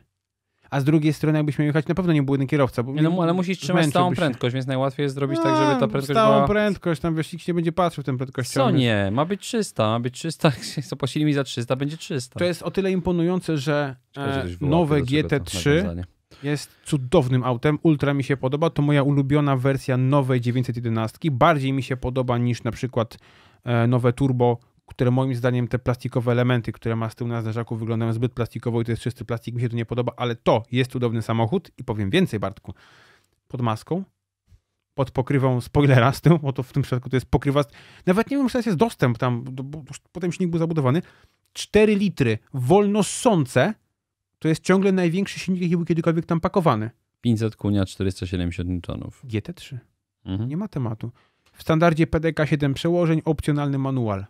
A z drugiej strony, jakbyśmy jechać, na pewno nie był kierowca. Bo nie, no, ale musisz trzymać stałą się. prędkość, więc najłatwiej jest zrobić tak, żeby ta prędkość stałą była... prędkość, tam wiesz, nikt nie będzie patrzył tym prędkością. Co nie? Ma być 300, ma być 300. Zapłacili mi za 300, będzie 300. To jest o tyle imponujące, że Czekaj, e, nowe GT3 jest cudownym autem, ultra mi się podoba. To moja ulubiona wersja nowej 911. Bardziej mi się podoba niż na przykład e, nowe turbo, które moim zdaniem te plastikowe elementy, które ma z tyłu na zderzaku wyglądają zbyt plastikowo i to jest czysty plastik, mi się to nie podoba, ale to jest cudowny samochód i powiem więcej Bartku. Pod maską, pod pokrywą spoilera z tyłu, bo to w tym przypadku to jest pokrywa, nawet nie wiem, czy teraz jest dostęp tam, bo potem silnik był zabudowany, 4 litry wolnosące to jest ciągle największy silnik, jaki był kiedykolwiek tam pakowany. 500 kunia, 470 N. GT3. Mhm. Nie ma tematu. W standardzie PDK 7 przełożeń, opcjonalny manual.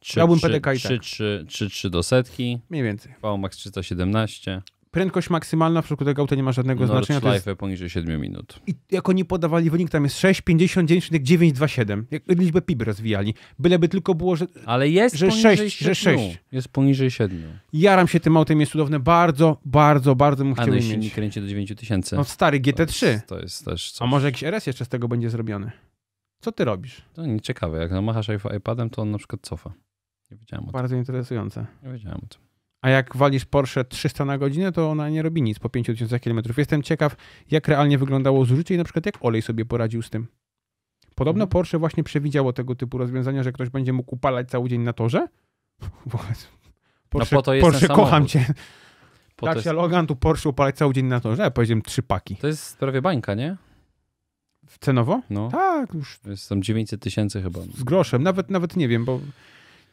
3, Miałbym PDK i 3, tak. 3, 3, 3 do setki. Mniej więcej. VMAX 317 prędkość maksymalna w przypadku tego auta nie ma żadnego no, znaczenia. Life to jest... poniżej 7 minut. I jak oni podawali wynik, tam jest 6,59,927. Liczbę PIB rozwijali. Byleby tylko było, że. Ale jest że poniżej 6, 7. Że 6. Jest poniżej 7. Jaram się tym autem, jest cudowne. Bardzo, bardzo, bardzo mu chciałbym no mieć. nie kręci do 9000. No stary GT3. To jest, to jest też coś. A może jakiś RS jeszcze z tego będzie zrobiony? Co ty robisz? To nie ciekawe. Jak namachasz iPadem, to on na przykład cofa. Nie wiedziałem o tym. Bardzo interesujące. Nie wiedziałem o tym a jak walisz Porsche 300 na godzinę, to ona nie robi nic po 5000 km. Jestem ciekaw, jak realnie wyglądało zużycie i na przykład jak olej sobie poradził z tym. Podobno mhm. Porsche właśnie przewidziało tego typu rozwiązania, że ktoś będzie mógł upalać cały dzień na torze. <laughs> No Porsche, no po to jest Porsche kocham cię. Po tak jest... się Logan, tu Porsche upalać cały dzień na torze. Ja powiedziałem trzy paki. To jest prawie bańka, nie? Cenowo? No. Tak, już. Jest tam 900 tysięcy chyba. Z groszem, nawet, nawet nie wiem, bo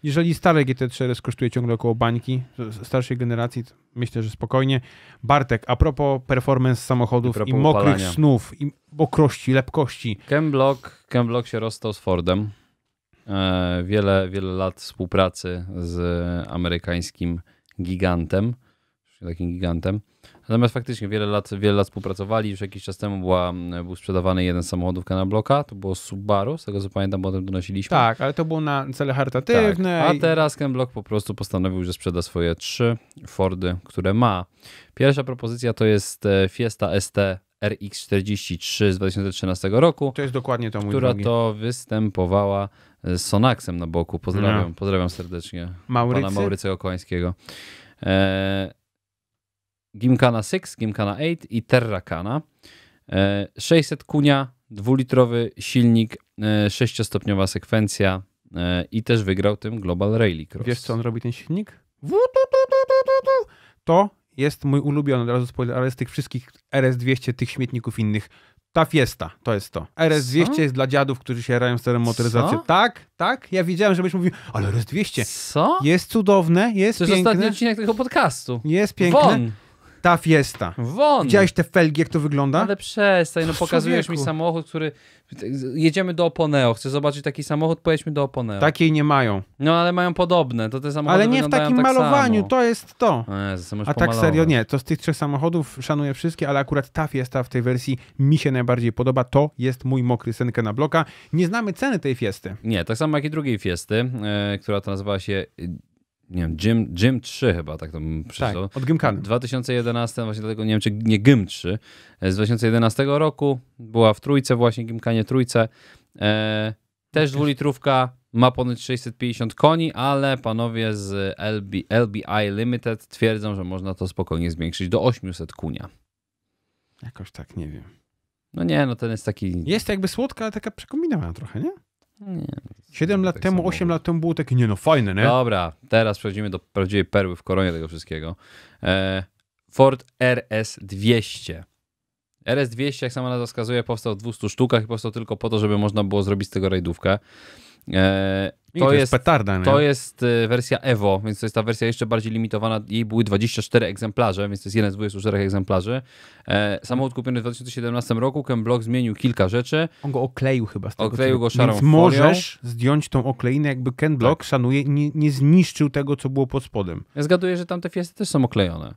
jeżeli stare GT3 RS kosztuje ciągle około bańki starszej generacji, myślę, że spokojnie. Bartek, a propos performance samochodów i mokrych upalania. snów, i mokrości, lepkości. Kemblock, Kemblock się rozstał z Fordem. E, wiele, wiele lat współpracy z amerykańskim gigantem takim gigantem. Natomiast faktycznie wiele lat, wiele lat współpracowali. Już jakiś czas temu była, mm, był sprzedawany jeden z samochodów Kanabloka. To było Subaru, z tego co pamiętam, potem donosiliśmy. Tak, ale to było na cele charytatywne. Tak. A teraz Kanblok po prostu postanowił, że sprzeda swoje trzy Fordy, które ma. Pierwsza propozycja to jest e, Fiesta ST RX43 z 2013 roku. To jest dokładnie to mój Która to występowała e, z Sonaxem na boku. Pozdrawiam, no. pozdrawiam serdecznie Maurycy? pana Maurycego Kołańskiego. E, Gimkana 6, Gimkana 8 i Terrakana. 600 e, kunia, dwulitrowy silnik, e, sześciostopniowa sekwencja e, i też wygrał tym Global Rally Cross. Wiesz, co on robi ten silnik? To jest mój ulubiony, od razu spoiler, ale z tych wszystkich RS200, tych śmietników innych, ta Fiesta, to jest to. RS200 Co? jest dla dziadów, którzy się rają starą motoryzacją. Tak, tak. Ja widziałem, żebyś mówił, ale RS200. Co? Jest cudowne, jest piękne. To jest ostatni odcinek tego podcastu. Jest piękne. Ta fiesta. Won. Widziałeś te felgi, jak to wygląda? Ale przestań, no pokazujesz Człowieku. mi samochód, który... Jedziemy do Oponeo, chcę zobaczyć taki samochód, pojedźmy do Oponeo. Takiej nie mają. No ale mają podobne, to te samochody Ale nie w takim tak malowaniu, samo. to jest to. Jezus, A tak serio nie, to z tych trzech samochodów szanuję wszystkie, ale akurat ta fiesta w tej wersji mi się najbardziej podoba. To jest mój mokry senkę na bloka. Nie znamy ceny tej fiesty. Nie, tak samo jak i drugiej fiesty, yy, która to nazywała się nie wiem, Gym, Gym 3 chyba, tak to przyszło. Tak, od Gymkami. 2011, właśnie dlatego nie wiem, czy nie Gym 3, e, z 2011 roku, była w trójce właśnie, Gymkanie trójce. E, no, też dwulitrówka, ma ponad 650 koni, ale panowie z LB, LBI Limited twierdzą, że można to spokojnie zwiększyć do 800 kunia. Jakoś tak, nie wiem. No nie, no ten jest taki... Jest jakby słodka, ale taka przekombinowana trochę, nie? Nie. 7 lat tak temu, 8 lat temu było takie, nie no, fajne, nie? Dobra, teraz przechodzimy do prawdziwej perły w koronie tego wszystkiego. E, Ford RS200. RS200, jak sama nazwa wskazuje, powstał w 200 sztukach i powstał tylko po to, żeby można było zrobić z tego rajdówkę. E, to, to, jest, petarda, to jest wersja Evo, więc to jest ta wersja jeszcze bardziej limitowana. Jej były 24 egzemplarze, więc to jest jeden z 24 egzemplarzy. E, samochód kupiony w 2017 roku, Ken Block zmienił kilka rzeczy. On go okleił chyba z tego Okleił go szarą Więc możesz zdjąć tą okleinę, jakby Ken Block, tak. szanuje, nie, nie zniszczył tego, co było pod spodem. Ja zgaduję, że tam te fiesty też są oklejone.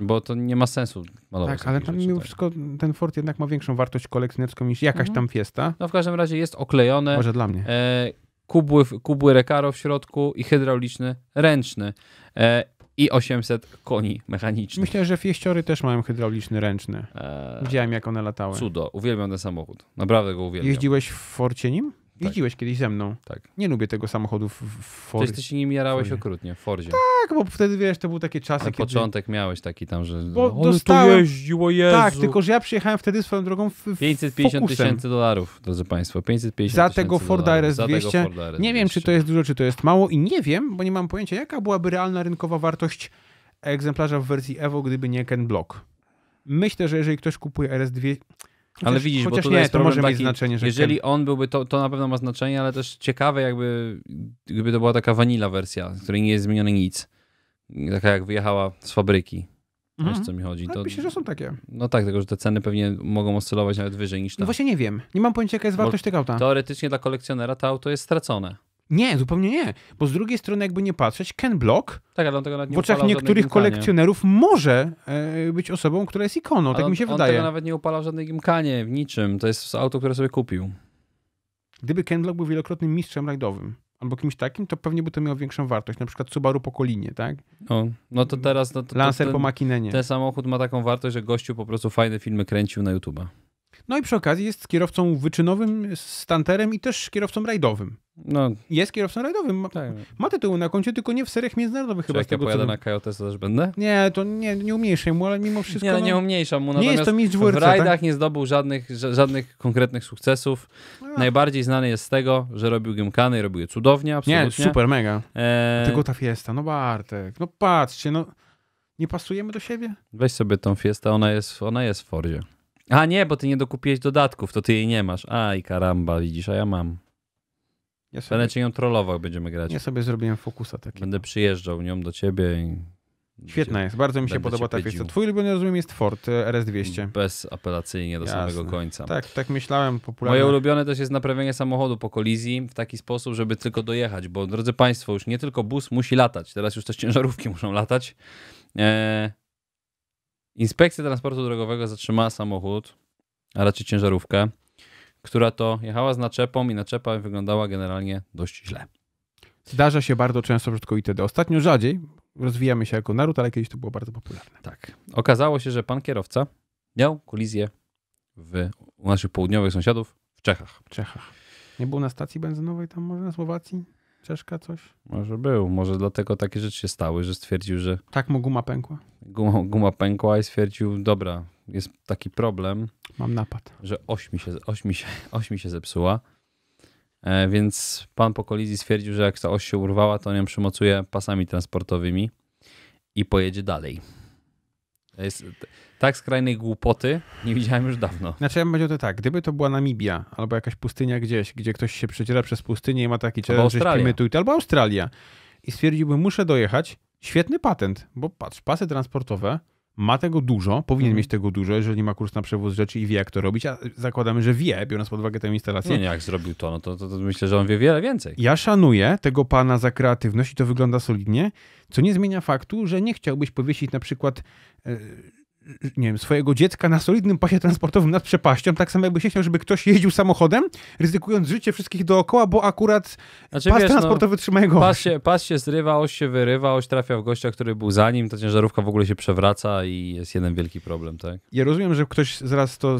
Bo to nie ma sensu malować. Tak, ale tam mimo tak. wszystko ten Ford jednak ma większą wartość kolekcjonerską niż jakaś mhm. tam fiesta. No w każdym razie jest oklejone. Może dla mnie. E, kubły, kubły Recaro w środku i hydrauliczny ręczny. E, I 800 koni mechanicznych. Myślę, że fieściory też mają hydrauliczny ręczny. E, Widziałem, jak one latały. Cudo, uwielbiam ten samochód. Naprawdę go uwielbiam. Jeździłeś w Forcie nim? Tak. Jeździłeś tak. kiedyś ze mną. Tak. Nie lubię tego samochodu w Fordzie. ty się nim jarałeś Forzie. okrutnie w Fordzie. Tak, bo wtedy wiesz, to były takie czasy, Na kiedy... początek miałeś taki tam, że bo dostałem... jeździło, Jezu. Tak, tylko że ja przyjechałem wtedy swoją drogą w 550 tysięcy dolarów, drodzy państwo. 550 Za tego Forda RS200. nie wiem, czy to jest dużo, czy to jest mało i nie wiem, bo nie mam pojęcia, jaka byłaby realna rynkowa wartość egzemplarza w wersji Evo, gdyby nie Ken Block. Myślę, że jeżeli ktoś kupuje RS200 Chociaż, ale widzisz, bo tutaj nie, jest to może taki, mieć znaczenie. Że jeżeli on byłby, to, to na pewno ma znaczenie, ale też ciekawe jakby, gdyby to była taka vanilla wersja, w której nie jest zmieniony nic. Taka jak wyjechała z fabryki. Mhm. Wiesz, co mi chodzi. To, myślę, że są takie. No tak, tylko że te ceny pewnie mogą oscylować nawet wyżej niż no ta. No właśnie nie wiem. Nie mam pojęcia, jaka jest wartość bo tego auta. Teoretycznie dla kolekcjonera to auto jest stracone. Nie, zupełnie nie. Bo z drugiej strony, jakby nie patrzeć, Ken Block tak, ale on tego nawet nie w oczach niektórych kolekcjonerów może e, być osobą, która jest ikoną, tak ale tak on, mi się on wydaje. On tego nawet nie upala w żadnej gimkanie, w niczym. To jest auto, które sobie kupił. Gdyby Ken Block był wielokrotnym mistrzem rajdowym albo kimś takim, to pewnie by to miało większą wartość. Na przykład Subaru po Kolinie, tak? No, no to teraz... No to, to, Lancer ten, po Makinenie. Ten samochód ma taką wartość, że gościu po prostu fajne filmy kręcił na YouTube'a. No i przy okazji jest kierowcą wyczynowym, stanterem i też kierowcą rajdowym. No. Jest kierowcą rajdowym. Ma, tak. ma na koncie, tylko nie w seriach międzynarodowych Czy chyba. Jak ja pojadę co... na KJS, to też będę? Nie, to nie, nie umniejszaj mu, ale mimo wszystko... Nie, no, nie umniejszam mu. Nie jest to mistrz WRC, W tak? rajdach tak? nie zdobył żadnych, żadnych konkretnych sukcesów. No. Najbardziej znany jest z tego, że robił gimkany, robił je cudownie, absolutnie. Nie, super, mega. E... Tylko ta fiesta, no Bartek, no patrzcie, no nie pasujemy do siebie? Weź sobie tą fiestę, ona jest, ona jest w Fordzie. A nie, bo ty nie dokupiłeś dodatków, to ty jej nie masz. Aj, karamba, widzisz, a ja mam. Ja sobie, Będę cię ją trollował, będziemy grać. Ja sobie zrobiłem fokusa takiego. Będę przyjeżdżał nią do ciebie i... Świetna jest, bardzo mi się podoba ta pieśń. Twój ulubiony, rozumiem, jest Ford e, RS200. Bezapelacyjnie do Jasne. samego końca. Tak, tak myślałem. popularnie. Moje ulubione też jest naprawienie samochodu po kolizji w taki sposób, żeby tylko dojechać, bo drodzy Państwo, już nie tylko bus musi latać, teraz już też ciężarówki muszą latać. Eee, Inspekcja Transportu Drogowego zatrzymała samochód, a raczej ciężarówkę, która to jechała z naczepą i naczepa wyglądała generalnie dość źle. Zdarza się bardzo często brzydko ITD. Ostatnio rzadziej. Rozwijamy się jako naród, ale kiedyś to było bardzo popularne. Tak. Okazało się, że pan kierowca miał kolizję w, u naszych południowych sąsiadów w Czechach. W Czechach. Nie był na stacji benzynowej tam może na Słowacji? Czeszka coś? Może był, może dlatego takie rzeczy się stały, że stwierdził, że... Tak mu guma pękła. Guma, guma pękła i stwierdził, dobra, jest taki problem. Mam napad. Że oś mi się, oś mi się, <laughs> oś mi się zepsuła. E, więc pan po kolizji stwierdził, że jak ta oś się urwała, to on ją przymocuje pasami transportowymi i pojedzie dalej. Jest tak skrajnej głupoty nie widziałem już dawno. Znaczy ja bym powiedział to tak, gdyby to była Namibia albo jakaś pustynia gdzieś, gdzie ktoś się przeciera przez pustynię i ma taki challenge, że śpimy tu i albo Australia i stwierdziłby muszę dojechać, świetny patent, bo patrz, pasy transportowe, ma tego dużo, powinien mhm. mieć tego dużo, jeżeli ma kurs na przewóz rzeczy i wie, jak to robić, a zakładamy, że wie, biorąc pod uwagę tę instalację. Nie, nie jak zrobił to, no to, to, to, myślę, że on wie wiele więcej. Ja szanuję tego pana za kreatywność i to wygląda solidnie, co nie zmienia faktu, że nie chciałbyś powiesić na przykład e, nie wiem, swojego dziecka na solidnym pasie transportowym nad przepaścią, tak samo jakby się chciał, żeby ktoś jeździł samochodem, ryzykując życie wszystkich dookoła, bo akurat znaczy, pas wiesz, no, transportowy no, trzyma jego pas się, pas się zrywa, oś się wyrywa, oś trafia w gościa, który był za nim, ta ciężarówka w ogóle się przewraca i jest jeden wielki problem, tak? Ja rozumiem, że ktoś zaraz to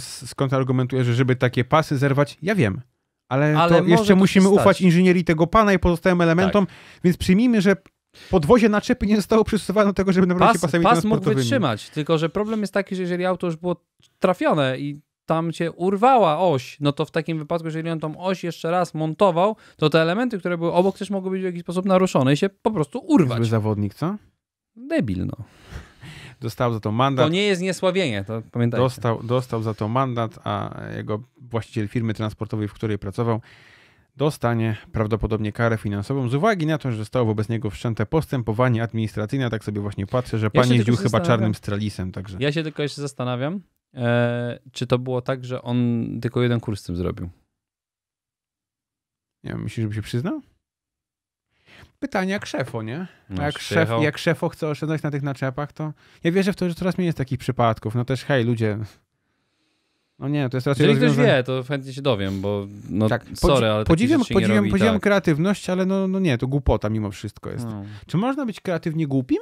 argumentuje, że żeby takie pasy zerwać, ja wiem. Ale, ale to jeszcze musimy ufać inżynierii tego pana i pozostałym elementom, tak. więc przyjmijmy, że Podwozie naczepy nie zostało przystosowane do tego, żeby na pas, się pasami Pas mógł wytrzymać, tylko że problem jest taki, że jeżeli auto już było trafione i tam cię urwała oś, no to w takim wypadku, jeżeli on tą oś jeszcze raz montował, to te elementy, które były obok, też mogły być w jakiś sposób naruszone i się po prostu urwać. Zły zawodnik, co? Debil, no. Dostał za to mandat. To nie jest niesławienie, to pamiętajcie. Dostał, dostał za to mandat, a jego właściciel firmy transportowej, w której pracował, dostanie prawdopodobnie karę finansową z uwagi na to, że zostało wobec niego wszczęte postępowanie administracyjne. Tak sobie właśnie patrzę, że ja pan jeździł chyba czarnym stralisem. Także. Ja się tylko jeszcze zastanawiam, e, czy to było tak, że on tylko jeden kurs z tym zrobił. ja myślę, żeby się przyznał? Pytanie jak szefo, nie? No, jak, szef, jak szefo chce oszczędzać na tych naczepach, to ja wierzę w to, że coraz mniej jest takich przypadków. No też hej, ludzie, no nie, to jest raczej Jeżeli ktoś wie, to chętnie się dowiem, bo no tak, sorry, ale podziwiam, podziwiam, robi, podziwiam tak. kreatywność, ale no, no nie, to głupota mimo wszystko jest. No. Czy można być kreatywnie głupim?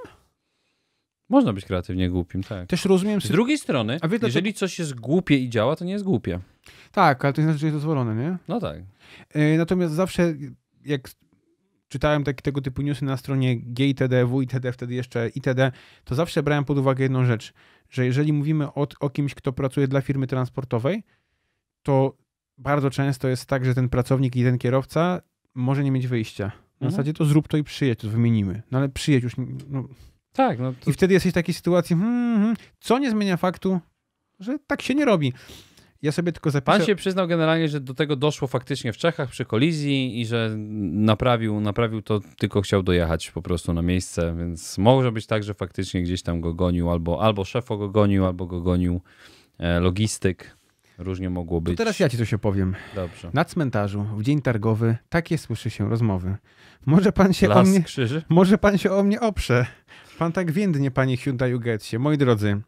Można być kreatywnie głupim, tak. Też rozumiem... Z drugiej strony, A wie, jeżeli coś jest głupie i działa, to nie jest głupie. Tak, ale to nie znaczy, że jest dozwolone, nie? No tak. E, natomiast zawsze jak czytałem tak-, tego typu newsy na stronie GITD, WITD, wtedy jeszcze ITD, to zawsze brałem pod uwagę jedną rzecz – że jeżeli mówimy o, o kimś, kto pracuje dla firmy transportowej, to bardzo często jest tak, że ten pracownik i ten kierowca może nie mieć wyjścia. Na mhm. zasadzie to zrób to i przyjedź, to wymienimy. No ale przyjedź już. No. Tak. No to... I wtedy jesteś w takiej sytuacji, hmm, hmm, co nie zmienia faktu, że tak się nie robi. Ja sobie tylko zapiszę. Pan się przyznał generalnie, że do tego doszło faktycznie w Czechach przy kolizji i że naprawił, naprawił to, tylko chciał dojechać po prostu na miejsce, więc może być tak, że faktycznie gdzieś tam go gonił, albo, albo szefo go gonił, albo go gonił e, logistyk. Różnie mogło być. To teraz ja ci to się opowiem. Dobrze. Na cmentarzu, w dzień targowy, takie słyszy się rozmowy. Może pan się Las o mnie... Krzyży? Może pan się o mnie oprze. Pan tak więdnie, panie Hyundai Getsie. Moi drodzy,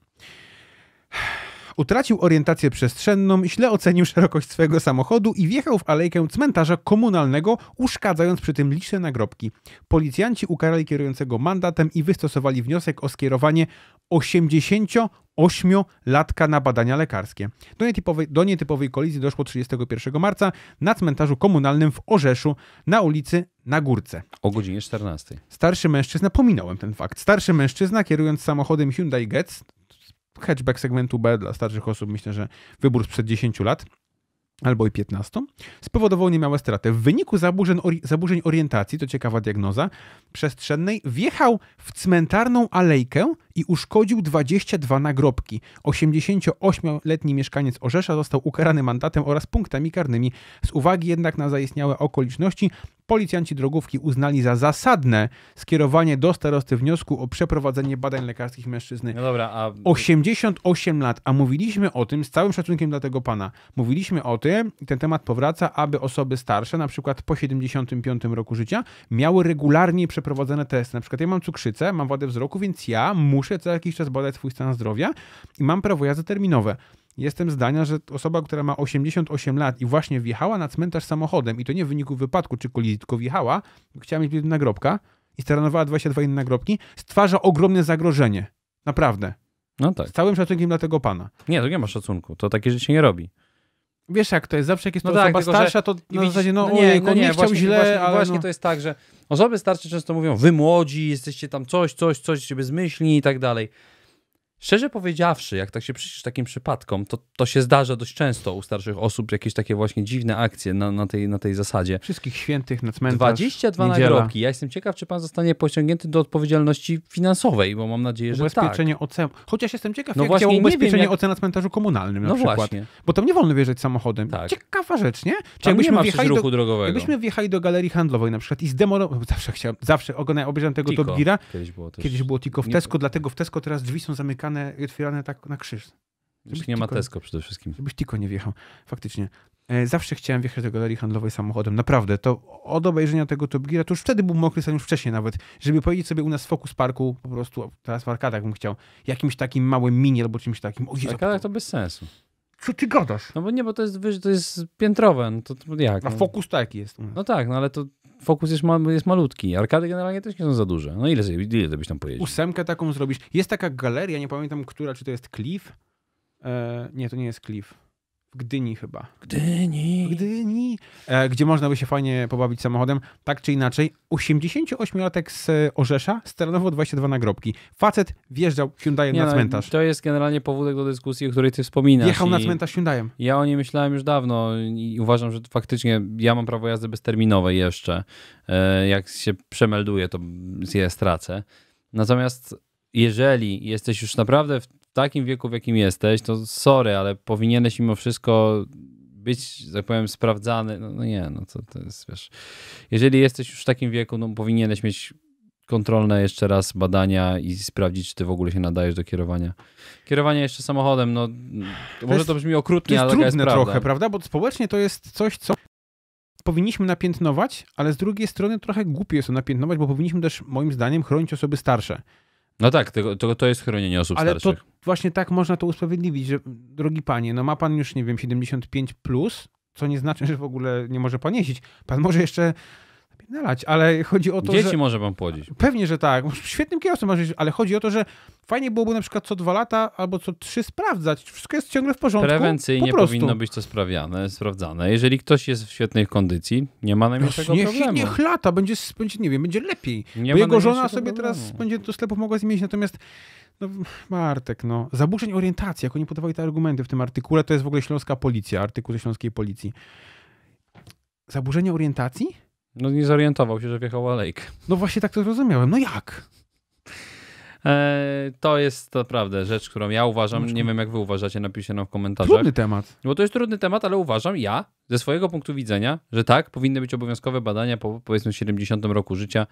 Utracił orientację przestrzenną, źle ocenił szerokość swojego samochodu i wjechał w alejkę cmentarza komunalnego, uszkadzając przy tym liczne nagrobki. Policjanci ukarali kierującego mandatem i wystosowali wniosek o skierowanie 88-latka na badania lekarskie. Do nietypowej, do nietypowej kolizji doszło 31 marca na cmentarzu komunalnym w Orzeszu na ulicy na górce. O godzinie 14. Starszy mężczyzna, pominąłem ten fakt, starszy mężczyzna kierując samochodem Hyundai Getz hatchback segmentu B dla starszych osób, myślę, że wybór sprzed 10 lat albo i 15, spowodował niemałe straty. W wyniku zaburzeń, ori zaburzeń orientacji, to ciekawa diagnoza, przestrzennej, wjechał w cmentarną alejkę, i uszkodził 22 nagrobki. 88-letni mieszkaniec Orzesza został ukarany mandatem oraz punktami karnymi. Z uwagi jednak na zaistniałe okoliczności, policjanci drogówki uznali za zasadne skierowanie do starosty wniosku o przeprowadzenie badań lekarskich mężczyzny. No dobra, a... 88 lat, a mówiliśmy o tym z całym szacunkiem dla tego pana. Mówiliśmy o tym ten temat powraca, aby osoby starsze, na przykład po 75 roku życia, miały regularnie przeprowadzane testy. Na przykład ja mam cukrzycę, mam wadę wzroku, więc ja muszę muszę co jakiś czas badać swój stan zdrowia i mam prawo jazdy terminowe. Jestem zdania, że osoba, która ma 88 lat i właśnie wjechała na cmentarz samochodem i to nie w wyniku wypadku czy kolizji, tylko wjechała, chciała mieć nagrobka i staranowała 22 inne nagrobki, stwarza ogromne zagrożenie. Naprawdę. No tak. Z całym szacunkiem dla tego pana. Nie, to nie ma szacunku. To takie rzeczy nie robi. Wiesz jak to jest, zawsze jak jest no to tak, osoba tylko, starsza, to na widzisz, zasadzie, no, no nie, ojejku, no nie, nie chciał właśnie, źle, właśnie, ale właśnie no. to jest tak, że osoby starsze często mówią, wy młodzi, jesteście tam coś, coś, coś, coś sobie zmyślni i tak dalej. Szczerze powiedziawszy, jak tak się przyjrzysz takim przypadkom, to, to się zdarza dość często u starszych osób jakieś takie właśnie dziwne akcje na, na, tej, na tej zasadzie. Wszystkich świętych na cmentarz. 22 niedziela. nagrobki. Ja jestem ciekaw, czy pan zostanie pociągnięty do odpowiedzialności finansowej, bo mam nadzieję, że ubezpieczenie tak. Ocen... Chociaż jestem ciekaw, no jak właśnie, ubezpieczenie wiem, jak... na cmentarzu komunalnym na no przykład. Właśnie. Bo tam nie wolno wjeżdżać samochodem. Tak. Ciekawa rzecz, nie? Czy tam jakbyśmy nie wjechali ruchu do, drogowego. Jakbyśmy wjechali do galerii handlowej na przykład i zdemolowali... Zawsze chciałem, zawsze oglądałem, obejrzałem tego Tico. Top Gira. Kiedyś było, też... Kiedyś było Tico w Tesco, nie... dlatego w Tesco teraz drzwi są zamykane i otwierane tak na krzyż. Już nie ma Tesco przede wszystkim. Żebyś tylko nie wjechał. Faktycznie. E, zawsze chciałem wjechać do galerii handlowej samochodem. Naprawdę. To od obejrzenia tego Top to już wtedy był mokry sen, już wcześniej nawet, żeby powiedzieć sobie u nas Fokus Focus Parku, po prostu teraz w arkadach bym chciał, jakimś takim małym mini albo czymś takim. O, w tak, arkadach to bez sensu. Co ty gadasz? No bo nie, bo to jest, to jest piętrowe. No to, to jak? A Fokus no? Focus taki jest. No tak, no ale to fokus jest, ma, jest malutki. Arkady generalnie też nie są za duże. No ile, ile byś tam pojeździł? Ósemkę taką zrobisz. Jest taka galeria, nie pamiętam która, czy to jest Cliff? E, nie, to nie jest Cliff. Gdyni chyba. Gdyni. W Gdyni. E, gdzie można by się fajnie pobawić samochodem. Tak czy inaczej, 88-latek z Orzesza staranował 22 nagrobki. Facet wjeżdżał Hyundai na no, cmentarz. To jest generalnie powódek do dyskusji, o której ty wspominasz. Jechał na cmentarz Hyundaiem. Ja o nie myślałem już dawno i uważam, że faktycznie ja mam prawo jazdy bezterminowej jeszcze. E, jak się przemelduję, to je stracę. Natomiast jeżeli jesteś już naprawdę w takim wieku, w jakim jesteś, to sorry, ale powinieneś mimo wszystko być, tak powiem, sprawdzany. No, no nie, no co to jest, wiesz. Jeżeli jesteś już w takim wieku, no powinieneś mieć kontrolne jeszcze raz badania i sprawdzić, czy ty w ogóle się nadajesz do kierowania. Kierowanie jeszcze samochodem, no to może jest, to brzmi okrutnie, to jest ale trudne jest trochę, prawda? Bo społecznie to jest coś, co powinniśmy napiętnować, ale z drugiej strony trochę głupie jest to napiętnować, bo powinniśmy też, moim zdaniem, chronić osoby starsze. No tak, to, to, to jest chronienie osób Ale starszych. To właśnie tak można to usprawiedliwić, że drogi panie, no ma pan już, nie wiem, 75 plus, co nie znaczy, że w ogóle nie może pan jeździć. Pan może jeszcze napierdalać, ale chodzi o to, Dzieci że... może wam płodzić. Pewnie, że tak. <laughs> Świetnym kierowcą może być, ale chodzi o to, że fajnie byłoby na przykład co dwa lata albo co trzy sprawdzać. Wszystko jest ciągle w porządku. Prewencyjnie po powinno być to sprawiane, sprawdzane. Jeżeli ktoś jest w świetnej kondycji, nie ma no najmniejszego niech, problemu. Niech lata, będzie, będzie, nie wiem, będzie lepiej. Nie Bo jego żona sobie problemu. teraz będzie do sklepu mogła zmienić, natomiast no, Martek, no. Zaburzeń orientacji, jak oni podawali te argumenty w tym artykule, to jest w ogóle śląska policja, artykuł ze śląskiej policji. Zaburzenie orientacji? No nie zorientował się, że wjechał alejkę. No właśnie tak to zrozumiałem. No jak? E, to jest naprawdę rzecz, którą ja uważam, nie wiem jak wy uważacie, napiszcie nam w komentarzach. Trudny temat. Bo to jest trudny temat, ale uważam ja, ze swojego punktu widzenia, że tak, powinny być obowiązkowe badania po powiedzmy 70 roku życia,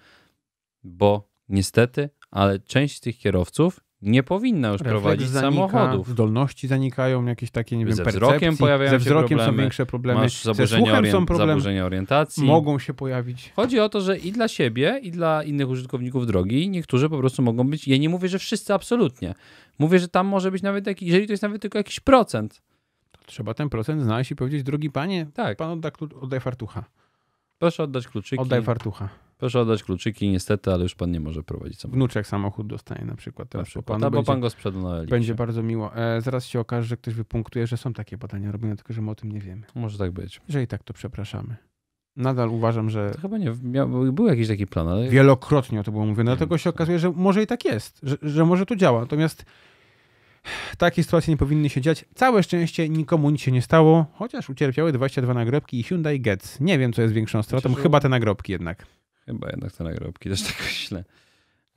bo niestety, ale część z tych kierowców nie powinna już Refleks prowadzić zanika, samochodów. Zdolności zanikają, jakieś takie, nie wiem, ze percepcji, pojawiają ze wzrokiem się problemy. są większe problemy. Masz zaburzenia, są problemy. zaburzenia orientacji. Mogą się pojawić. Chodzi o to, że i dla siebie, i dla innych użytkowników drogi niektórzy po prostu mogą być, ja nie mówię, że wszyscy absolutnie. Mówię, że tam może być nawet, jakiś, jeżeli to jest nawet tylko jakiś procent. To trzeba ten procent znaleźć i powiedzieć, drogi panie, tak. pan odda, oddaj fartucha. Proszę oddać kluczyki. Oddaj fartucha. Proszę oddać kluczyki, niestety, ale już pan nie może prowadzić samochodu. Wnuczek samochód dostanie na przykład. Teraz na przykład, bo, bo pan go sprzedał na liście. Będzie bardzo miło. E, zaraz się okaże, że ktoś wypunktuje, że są takie badania robione, tylko że my o tym nie wiemy. Może tak być. Jeżeli tak, to przepraszamy. Nadal uważam, że. To chyba nie, miał, był jakiś taki plan, ale. Wielokrotnie o to było mówione, dlatego się okazuje, że może i tak jest, że, że może to działa. Natomiast takie sytuacje nie powinny się dziać. Całe szczęście nikomu nic się nie stało, chociaż ucierpiały 22 nagrobki i Hyundai Getz. Nie wiem, co jest większą stratą, chyba te nagrobki jednak. Chyba jednak te nagrobki, też <laughs> tak myślę.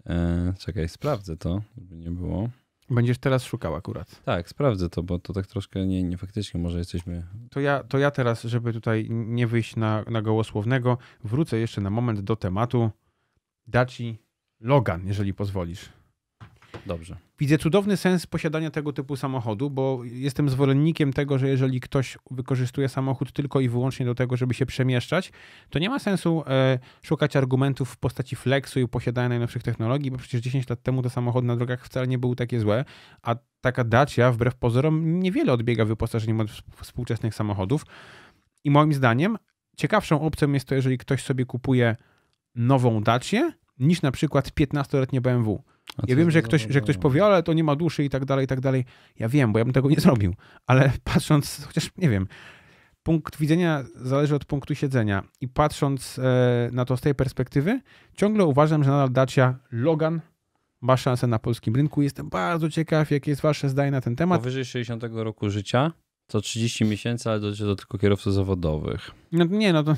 E, czekaj, sprawdzę to, żeby nie było. Będziesz teraz szukał akurat. Tak, sprawdzę to, bo to tak troszkę nie, nie faktycznie może jesteśmy. To ja, to ja teraz, żeby tutaj nie wyjść na, na gołosłownego, wrócę jeszcze na moment do tematu Daci Logan, jeżeli pozwolisz. Dobrze. Widzę cudowny sens posiadania tego typu samochodu, bo jestem zwolennikiem tego, że jeżeli ktoś wykorzystuje samochód tylko i wyłącznie do tego, żeby się przemieszczać, to nie ma sensu e, szukać argumentów w postaci flexu i posiadania najnowszych technologii, bo przecież 10 lat temu te samochody na drogach wcale nie były takie złe, a taka Dacia wbrew pozorom niewiele odbiega wyposażeniem od współczesnych samochodów. I moim zdaniem ciekawszą opcją jest to, jeżeli ktoś sobie kupuje nową Dacię, niż na przykład 15-letnie BMW ja wiem, że ktoś, że ktoś powie, ale to nie ma duszy i tak dalej, i tak dalej. Ja wiem, bo ja bym tego nie zrobił. Ale <laughs> patrząc, chociaż nie wiem, punkt widzenia zależy od punktu siedzenia. I patrząc e, na to z tej perspektywy, ciągle uważam, że nadal Dacia Logan ma szansę na polskim rynku. Jestem bardzo ciekaw, jakie jest wasze zdanie na ten temat. Powyżej 60 roku życia co 30 miesięcy, ale dojdzie do tylko kierowców zawodowych. No nie, no to...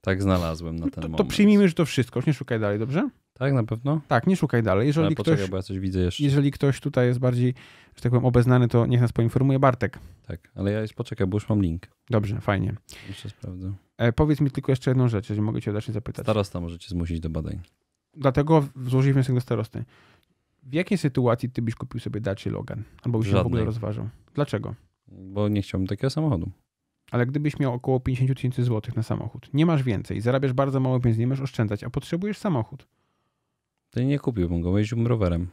Tak znalazłem na no ten no to, to moment. To przyjmijmy, że to wszystko. Już nie szukaj dalej, dobrze? Tak, na pewno? Tak, nie szukaj dalej. Jeżeli, poczekaj, ktoś, bo ja coś widzę jeszcze. jeżeli ktoś tutaj jest bardziej, że tak powiem, obeznany, to niech nas poinformuje Bartek. Tak, ale ja jest poczekaj, bo już mam link. Dobrze, fajnie. Jeszcze sprawdzę. E, powiedz mi tylko jeszcze jedną rzecz, jeżeli mogę cię oddacznie zapytać. Starosta może cię zmusić do badań. Dlatego złożyliśmy wniosek do starosty. W jakiej sytuacji ty byś kupił sobie Dacia Logan? Albo byś się w ogóle rozważał? Dlaczego? Bo nie chciałbym takiego samochodu. Ale gdybyś miał około 50 tysięcy złotych na samochód, nie masz więcej, zarabiasz bardzo mało pieniędzy, nie możesz oszczędzać, a potrzebujesz samochód. To nie kupiłbym go, jeździłbym rowerem.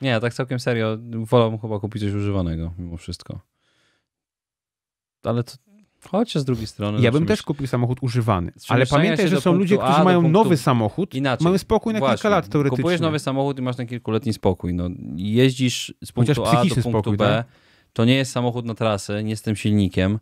Nie, tak całkiem serio. Wolałbym chyba kupić coś używanego mimo wszystko. Ale to Chociaż z drugiej strony. Ja bym też kupił samochód używany. Ale pamiętaj, że są ludzie, którzy A, mają punktu... nowy samochód. Inaczej. Mamy spokój na Właśnie. kilka lat teoretycznie. Kupujesz nowy samochód i masz na kilkuletni spokój. No, jeździsz z punktu Chociaż A do punktu spokój, B. Tak? To nie jest samochód na trasę, nie z tym silnikiem.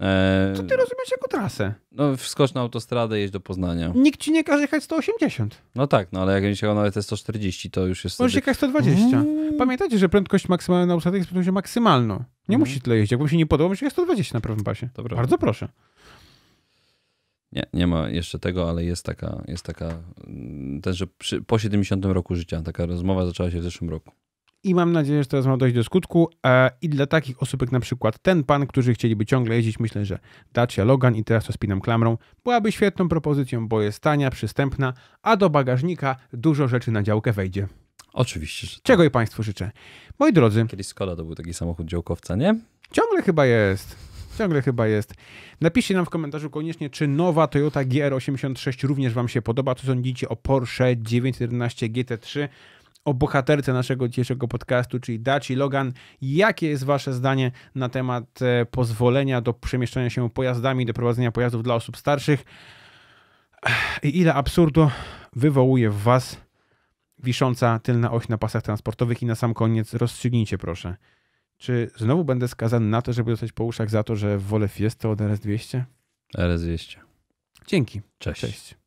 E, Co ty rozumiesz jako trasę? No wskocz na autostradę, jeźdź do Poznania. Nikt ci nie każe jechać 180. No tak, no ale jak będzie nawet te 140, to już jest... Możesz wtedy... jechać 120. Mm. Pamiętajcie, że prędkość maksymalna na autostradzie jest prędkością maksymalną. Nie mm. musi tyle jeździć. Jakby się nie podobało, musisz jechać 120 na prawym pasie. Dobra. Bardzo proszę. Nie, nie ma jeszcze tego, ale jest taka, jest taka, mm, ten, że przy, po 70 roku życia, taka rozmowa zaczęła się w zeszłym roku i mam nadzieję, że teraz ma dojść do skutku. E, I dla takich osób jak na przykład ten pan, którzy chcieliby ciągle jeździć, myślę, że Dacia Logan i teraz to spinam klamrą, byłaby świetną propozycją, bo jest tania, przystępna, a do bagażnika dużo rzeczy na działkę wejdzie. Oczywiście. Że tak. Czego i Państwu życzę. Moi drodzy. Kiedyś Skoda to był taki samochód działkowca, nie? Ciągle chyba jest. Ciągle chyba jest. Napiszcie nam w komentarzu koniecznie, czy nowa Toyota GR86 również Wam się podoba. Co sądzicie o Porsche 911 GT3? o bohaterce naszego dzisiejszego podcastu, czyli Daci Logan. Jakie jest Wasze zdanie na temat e, pozwolenia do przemieszczania się pojazdami, do prowadzenia pojazdów dla osób starszych? I ile absurdu wywołuje w Was wisząca tylna oś na pasach transportowych? I na sam koniec rozstrzygnijcie, proszę. Czy znowu będę skazany na to, żeby dostać po uszach za to, że wolę Fiesta od RS200? RS200. Dzięki. Cześć. Cześć.